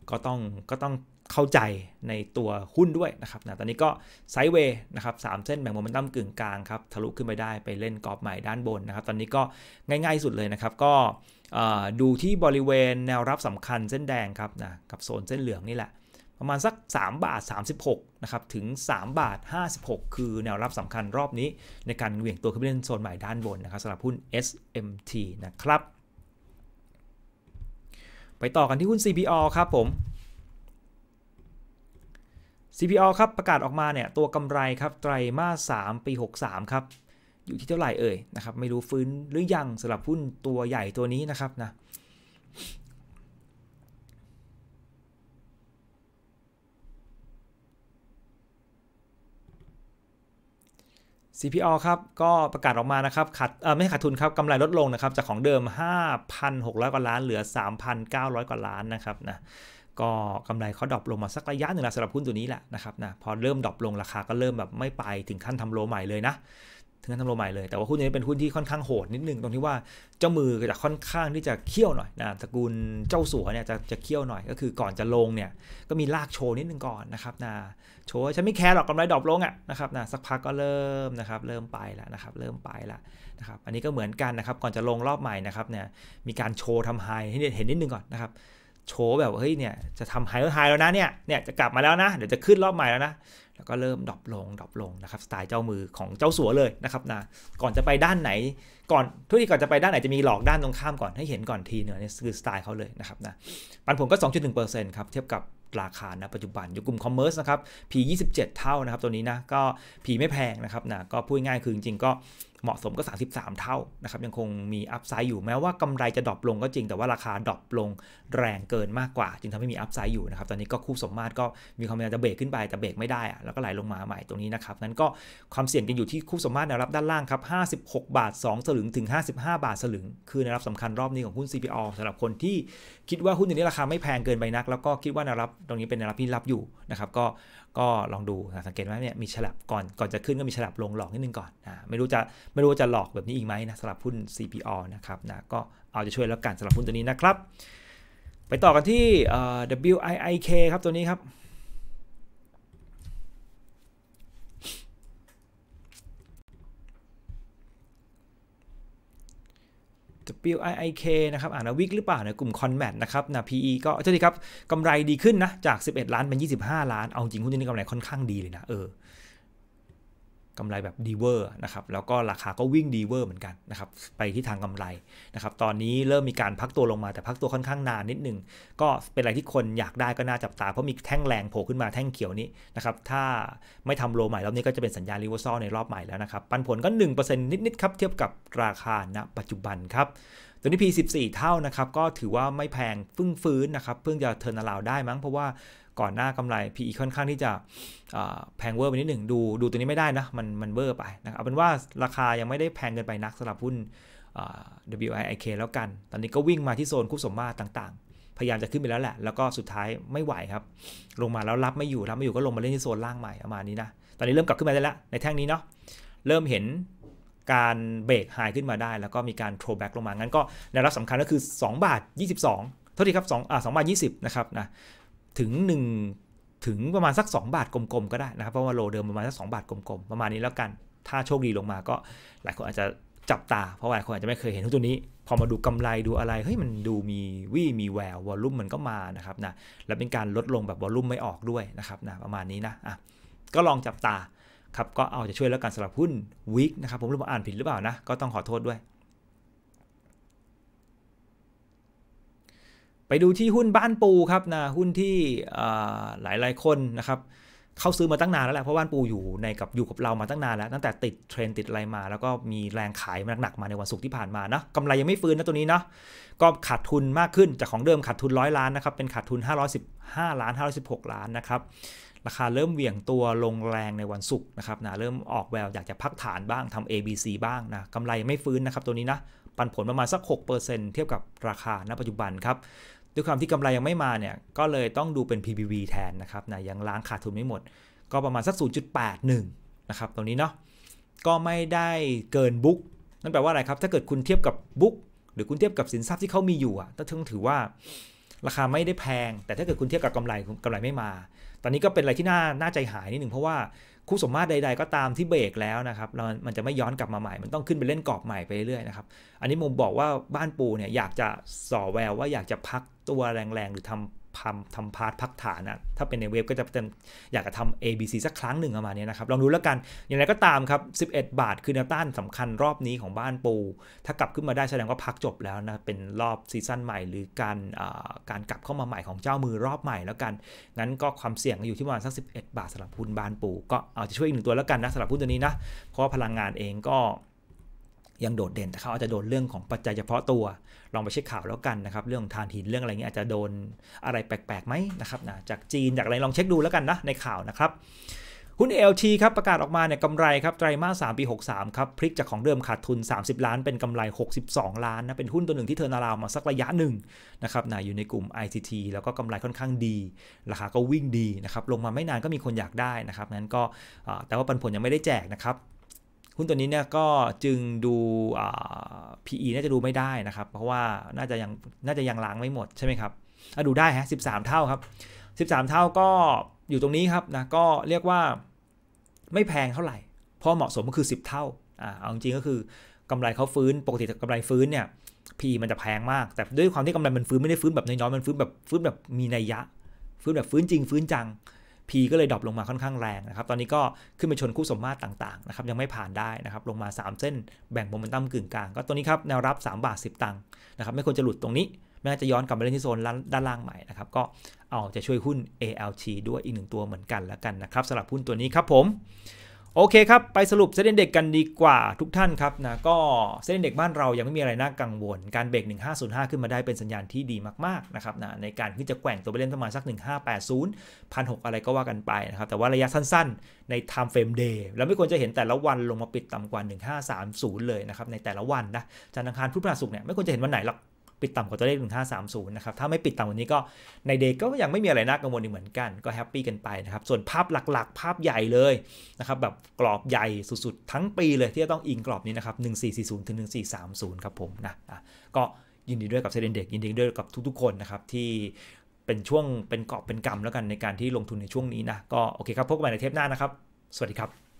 ก็ต้องก็ต้องเข้าใจในตัวหุ้นด้วยนะครับนะตอนนี้ก็ไซเวย์นะครับสเส้นแบ่งโมเมนตัมกึ่งกลางครับทะลุขึ้นไปได้ไปเล่นกรอบใหม่ด้านบนนะครับ ตอนนี้ก็ง่าย ๆสุดเลยนะครับ ก็ดูที่บริเวณแนวรับสำคัญเส้นแดงครับนะกับโซนเส้นเหลืองนี่แหละประมาณสัก3บาท36นะครับถึง3บาท56คือแนวรับสำคัญรอบนี้ ในการเหวี่ยงตัวขึ้นไปเล่นโซนใหม่ด้านบนนะครับสำหรับหุ้น SMT นะครับ ไปต่อกันที่หุ้น CPO ครับผม CPO ครับประกาศออกมาเนี่ยตัวกำไรครับไตรมาส3ปี 63 ครับ อยู่ที่เท่าไหร่เอ่ยนะครับไม่รู้ฟื้นหรือยังสำหรับหุ้นตัวใหญ่ตัวนี้นะครับนะ CPO ครับ ก็ประกาศออกมานะครับขาดไม่ขาดทุนครับ กำไรลดลงนะครับ จากของเดิม 5,600 กว่าล้านเหลือ 3,900 กว่าล้านนะครับ นะ ก็กำไรเขาดรอปลงมาสักระยะหนึ่งแล้วสำหรับหุ้นตัวนี้แหละนะครับ นะ พอเริ่มดรอปลงราคาก็เริ่มแบบไม่ไปถึงขั้นทำโลใหม่เลยนะถึงขั้นทำโลใหม่เลยแต่ว่าหุ้นนี้เป็นหุ้นที่ค่อนข้างโหดนิดนึงตรงที่ว่าเจ้ามือจะค่อนข้างที่จะเคี่ยวหน่อยนะตระกูลเจ้าสัวเนี่ยจะจะเคี่ยวหน่อย ก็คือก่อนจะลงเนี่ย ก็มีลากโชว์นิดนึงก่อนนะครับนะโชว์ฉันไม่แคร์หรอกกำไรดรอปลงอ่ะนะครับนะสักพักก็เริ่มนะครับ เริ่มไปแล้วนะครับ เริ่มไปแล้วนะครับอันนี้ก็เหมือนกันนะครับ ก่อนจะลงรอบใหม่นะครับเนี่ย มีการโชว์ทำไฮให้เห็นนิดนึงก่อนนะครับโชว์แบบเฮ้ยเนี่ยจะทำไฮแล้วไฮแล้วนะเนี่ยเนี่ยจะกลับมาแล้วนะเดี๋ยวจะขึ้นรอบใหม่แล้วนะแล้วก็เริ่มดรอปลงดรอปลงนะครับสไตล์เจ้ามือของเจ้าสัวเลยนะครับนะก่อนจะไปด้านไหนก่อนทุกทีก่อนจะไปด้านไหน จะมีหลอกด้านตรงข้ามก่อนให้เห็นก่อนทีเนี่ยนี่คือสไตล์เขาเลยนะครับนะปันผลก็ 2.1%ครับเทียบกับราคานะปัจจุบันอยู่กลุ่มคอมเมอร์สนะครับ P 27 เท่านะครับตัวนี้นะก็ P ไม่แพงนะครับนะก็พูดง่ายคือจริงๆก็เหมาะสมก็ 33 เท่านะครับยังคงมีอัพไซด์อยู่แม้ว่ากำไรจะดรอปลงก็จริง แต่ว่าราคาดรอปลงแรงเกินมากกว่าจึงทำให้มีอัพไซด์อยู่นะครับตอนนี้ก็คู่สมมาตรก็มีความพยายามจะเบรกขึ้นไปแต่เบรกไม่ได้อะแล้วก็ไหลลงมาใหม่ตรงนี้นะครับงั้นก็ความเสี่ยงจะอยู่ที่คู่สมมาตรแนวรับด้านล่างครับ56 บาท2สลึงถึง 55 บาทสลึงคือแนวรับสำคัญรอบนี้ของหุ้น CPO สำหรับคนที่คิดว่าหุ้นตัวนี้ราคาไม่แพงเกินไปนัก แล้วก็คิดว่าแนวรับตรงนี้เป็นแนวรับที่รับอยู่นะครับก็ก็ลองดูสังเกตว่าเนี่ยมีฉลับก่อนก่อนจะขึ้นก็มีฉลับลงหลอกนิดนึงก่อนนะไม่รู้จะไม่รู้จะหลอกแบบนี้อีกไหมนะสำหรับหุ้น CPO นะครับนะก็เอาจะช่วยแล้วกันสำหรับหุ้นตัวนี้นะครับ ไปต่อกันที่ WIIK ครับตัวนี้ครับ W I I K นะครับ อ่านวิกหรือเปล่าในกลุ่มคอนแมทนะครับ นะ PE ก็เจ้าที่ครับกำไรดีขึ้นนะ จาก 11 ล้าน เป็น 25 ล้าน เอาจริงหุ้นนี้กำไรค่อนข้างดีเลยนะเออกำไรแบบดีเวอร์นะครับ แล้วก็ราคาก็วิ่งดีเวอร์เหมือนกันนะครับ ไปที่ทางกำไรนะครับ ตอนนี้เริ่มมีการพักตัวลงมาแต่พักตัวค่อนข้างนานนิดนึงก็เป็นอะไรที่คนอยากได้ก็น่าจับตา เพราะมีแท่งแรงโผล่ขึ้นมาแท่งเขียวนี้นะครับ ถ้าไม่ทำโลใหม่รอบนี้ก็จะเป็นสัญญาณรีเวอร์ซอลในรอบใหม่แล้วนะครับ ปันผลก็ 1%นิดๆครับเทียบกับราคาณปัจจุบันครับตัวนี้ P14 เท่านะครับก็ถือว่าไม่แพงฟึ่งฟื้นนะครับเพิ่งจะเทิร์นาลาวได้มั้งเพราะว่าก่อนหน้ากำไร PE ค่อนข้างที่จะแพงเวอร์ไปนิดหนึ่งดูดูตัวนี้ไม่ได้นะมันมันเวอร์ไปนะครับเอาเป็นว่าราคายังไม่ได้แพงเกินไปนักสำหรับหุ้น WIK แล้วกัน ตอนนี้ก็วิ่งมาที่โซนคุมสมมาตรต่างๆ พยายามจะขึ้นไปแล้วแหละ แล้วก็สุดท้ายไม่ไหวครับลงมาแล้วรับไม่อยู่รับไม่อยู่ก็ลงมาเล่นที่โซนล่างใหม่ประมาณนี้นะตอนนี้เริ่มกลับขึ้นมาได้แล้วในแท่งนี้เนาะเริ่มเห็นการเบรกหายขึ้นมาได้ แล้วก็มีการโทรแบ็กลงมางั้น ก็แนวรับสำคัญก็คือ2บาท22เท่าที่ครับ2อ่า2บาท20 นะครับนะถึง 1 ถึงประมาณสัก 2 บาทกลมๆ ก็ได้นะครับเพราะว่าโลเดิมประมาณสักสบาทกลมๆประมาณนี้แล้วกันถ้าโชคดีลงมาก็หลายคนอาจจะจับตาเพราะหลายคนอาจจะไม่เคยเห็นหุ้นตัวนี้ พอมาดูกำไรดูอะไร เฮ้ยมันดูมีวี่มีแวววอลลุ่มมันก็มานะครับนะและเป็นการลดลงแบบวอลลุ่มไม่ออกด้วยนะครับนะประมาณนี้นะอ่ะก็ลองจับตาครับก็เอาจะช่วยแล้วกันสำหรับหุ้นวิกนะครับผมรู้ว่าอ่านผิดหรือเปล่านะก็ต้องขอโทษด้วยไปดูที่หุ้นบ้านปูครับนะหุ้นที่หลายหลายคนนะครับเข้าซื้อมาตั้งนานแล้วแหละเพราะบ้านปูอยู่ในกับอยู่กับเรามาตั้งนานแล้วตั้งแต่ติดเทรน ติดอะไรมาแล้วก็มีแรงขายมาหนักมาในวันศุกร์ที่ผ่านมานะกำไรยังไม่ฟื้นนะตัวนี้เนาะก็ขาดทุนมากขึ้นจากของเดิมขาดทุนร้อยล้านนะครับเป็นขาดทุน515 ล้าน 516ล้านนะครับราคาเริ่มเหวี่ยงตัวลงแรงในวันศุกร์นะครับนะเริ่มออกแววอยากจะพักฐานบ้างทำ ABC บ้างนะกำไรไม่ฟื้นนะครับตัวนี้นะปันผลประมาณสัก 6%เทียบกับราคาณปัจจุบันครับด้วยความที่กำไรยังไม่มาเนี่ยก็เลยต้องดูเป็น PBV แทนนะครับนะยังล้างขาดทุนไม่หมด ก็ประมาณสัก 0.81 นะครับตรงนี้เนาะก็ไม่ได้เกินบุ๊กนั่นแปลว่าอะไรครับถ้าเกิดคุณเทียบกับบุ๊กหรือคุณเทียบกับสินทรัพย์ที่เขามีอยู่อะต้องถือว่า ราคาไม่ได้แพง แต่ถ้าเกิดคุณเทียบกับกำไรกำไรไม่มา ตอนนี้ก็เป็นอะไรที่น่าน่าใจหายนิดหนึ่งเพราะว่าคู่สมมาตรใด ๆก็ตามที่เบรกแล้วนะครับมันมันจะไม่ย้อนกลับมาใหม่มันต้องขึ้นไปเล่นกรอบใหม่ไปเรื่อยๆนะครับอันนี้มุมบอกว่าบ้านปูเนี่ยอยากจะสอแววว่าอยากจะพักตัวแรงๆหรือทำทำทำพาร์ทพักฐานนะถ้าเป็นในเว็บก็จะเป็นอยากจะทำ ABC สักครั้งหนึ่งประมาณนี้นะครับลองดูแล้วกันอย่างไรก็ตามครับ 11 บาทคือแนวต้านสำคัญรอบนี้ของบ้านปู ถ้ากลับขึ้นมาได้แสดงว่าพักจบแล้วนะเป็นรอบซีซั่นใหม่ หรือการการกลับเข้ามาใหม่ของเจ้ามือรอบใหม่แล้วกัน งั้นก็ความเสี่ยงอยู่ที่ประมาณสัก11 บาทสำหรับหุ้นบ้านปูก็เอาจะช่วยอีกหนึ่งตัวแล้วกันนะสำหรับหุ้นตัวนี้นะเพราะว่าพลังงานเองก็ยังโดดเด่นแต่เขาอาจจะโดนเรื่องของปัจจัยเฉพาะตัว ลองไปเช็คข่าวแล้วกันนะครับเรื่องทานหินเรื่องอะไรเงี้ยอาจจะโดนอะไรแปลกๆไหมนะครับนะจากจีนจากอะไรลองเช็คดูแล้วกันนะในข่าวนะครับ หุ้น LT ครับประกาศออกมาเนี่ยกำไรครับไตรมาส3ปี63ครับพลิกจากของเดิมขาดทุน 30 ล้าน เป็นกำไร 62 ล้านนะเป็นหุ้นตัวหนึ่งที่เธอนาลาวมาสักระยะหนึ่งนะครับนะอยู่ในกลุ่ม ICT แล้วก็กำไรค่อนข้างดีราคาก็วิ่งดีนะครับ ลงมาไม่นานก็มีคนอยากได้นะครับนั้นก็แต่ว่าปันผลยังไม่ได้แจกนะครับหุ้นตัวนี้เนี่ยก็จึงดู PE น่าจะดูไม่ได้นะครับ เพราะว่าน่าจะยังน่าจะยังล้างไม่หมดใช่ไหมครับดูได้ฮะสิเท่าครับ13 เท่าก็อยู่ตรงนี้ครับนะก็เรียกว่าไม่แพงเท่าไหร่พอเหมาะสมก็คือ 10 เท่าอ่าเอาจริงก็คือกำไรเขาฟื้น ปกติกำไรฟื้นเนี่ย PE มันจะแพงมาก แต่ด้วยความที่กำไรมันฟื้นไม่ได้ฟื้นแบบน้อยๆมันฟื้นแบบฟื้นแบบมีนัยยะฟื้นแบบฟื้นจริง ฟื้นจัง P ก็เลยดรอปลงมาค่อนข้างแรงนะครับ ตอนนี้ก็ขึ้นไปชนคู่สมมาตรต่างๆนะครับยังไม่ผ่านได้นะครับ ลงมา 3 เส้นแบ่งโมเมนตัมกึ่งกลางก็ตัวนี้ครับแนวรับ 3 บาท 10 ตังค์นะครับไม่ควรจะหลุดตรงนี้ไม่น่าจะย้อนกลับไปเล่นที่โซนด้านล่างใหม่นะครับก็เอาจะช่วยหุ้น ALT ด้วยอีกหนึ่งตัวเหมือนกันแล้วกันนะครับสำหรับหุ้นตัวนี้ครับผมโอเคครับ ไปสรุปเส้นเด็กกันดีกว่าทุกท่านครับนะ ก็เส้นเด็กบ้านเรายังไม่มีอะไรน่ากังวลการเบรก1505 ขึ้นมาได้เป็นสัญญาณที่ดีมาก ๆ นะครับนะในการที่จะแกว่งตัวไปเล่นประมาณสัก 1580 1006 อะไรก็ว่ากันไปนะครับ แต่ว่าระยะสั้นๆ ใน time frame day เราไม่ควรจะเห็นแต่ละวันลงมาปิดต่ำกว่า 1530 เลยนะครับในแต่ละวันนะจันทร์อังคารพุธพฤหัสศุกร์เนี่ยไม่ควรจะเห็นวันไหนหรอกปิดต่ำกว่าตัวเลข1530 นะครับ ถ้าไม่ปิดต่ำวันนี้ก็ในเดย์ก็ยังไม่มีอะไรน่ากังวลีเหมือนกัน ก็แฮปปี้กันไปนะครับ ส่วนภาพหลักๆ ภาพใหญ่เลยนะครับ แบบกรอบใหญ่สุดๆ ทั้งปีเลยที่จะต้องอิงกรอบนี้นะครับ 1440 ถึง 1430 ครับผมนะ ก็ยินดีด้วยกับเซเดนเด็กยินดีด้วยกับทุกๆคนนะครับ ที่เป็นช่วงเป็นกรอบเป็นกำแล้วกันในการที่ลงทุนในช่วงนี้นะ ก็โอเคครับพบกันใหม่ในเทปหน้านะครับ สวัสดีครับ